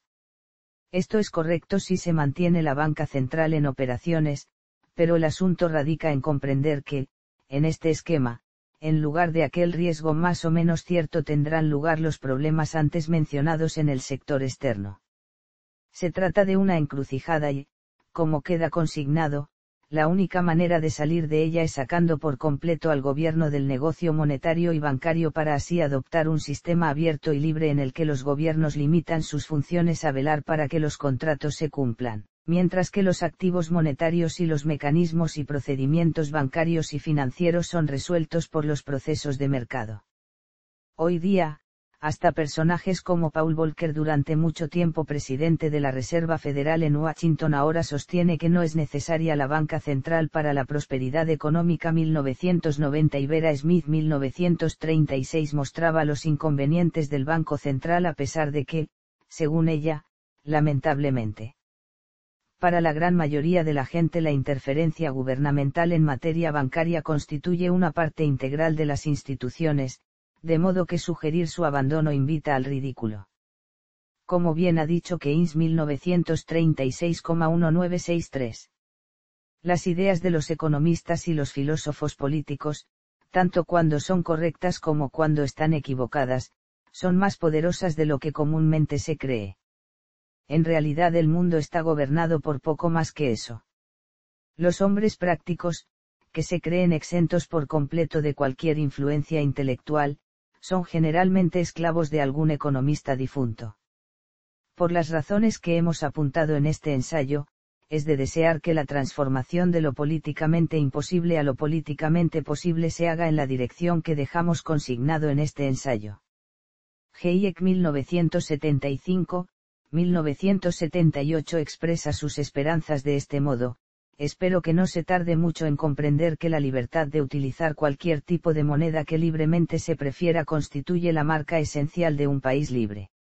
Esto es correcto si se mantiene la banca central en operaciones, pero el asunto radica en comprender que, en este esquema, en lugar de aquel riesgo más o menos cierto tendrán lugar los problemas antes mencionados en el sector externo. Se trata de una encrucijada y, como queda consignado, la única manera de salir de ella es sacando por completo al gobierno del negocio monetario y bancario para así adoptar un sistema abierto y libre en el que los gobiernos limitan sus funciones a velar para que los contratos se cumplan, mientras que los activos monetarios y los mecanismos y procedimientos bancarios y financieros son resueltos por los procesos de mercado. Hoy día, hasta personajes como Paul Volcker durante mucho tiempo presidente de la Reserva Federal en Washington ahora sostiene que no es necesaria la banca central para la prosperidad económica 1990 y Vera Smith 1936 mostraba los inconvenientes del Banco Central a pesar de que, según ella, lamentablemente. Para la gran mayoría de la gente la interferencia gubernamental en materia bancaria constituye una parte integral de las instituciones, de modo que sugerir su abandono invita al ridículo. Como bien ha dicho Keynes 1936,1963. Las ideas de los economistas y los filósofos políticos, tanto cuando son correctas como cuando están equivocadas, son más poderosas de lo que comúnmente se cree. En realidad el mundo está gobernado por poco más que eso. Los hombres prácticos, que se creen exentos por completo de cualquier influencia intelectual, son generalmente esclavos de algún economista difunto. Por las razones que hemos apuntado en este ensayo, es de desear que la transformación de lo políticamente imposible a lo políticamente posible se haga en la dirección que dejamos consignado en este ensayo. GIEC 1975, 1978 expresa sus esperanzas de este modo, espero que no se tarde mucho en comprender que la libertad de utilizar cualquier tipo de moneda que libremente se prefiera constituye la marca esencial de un país libre.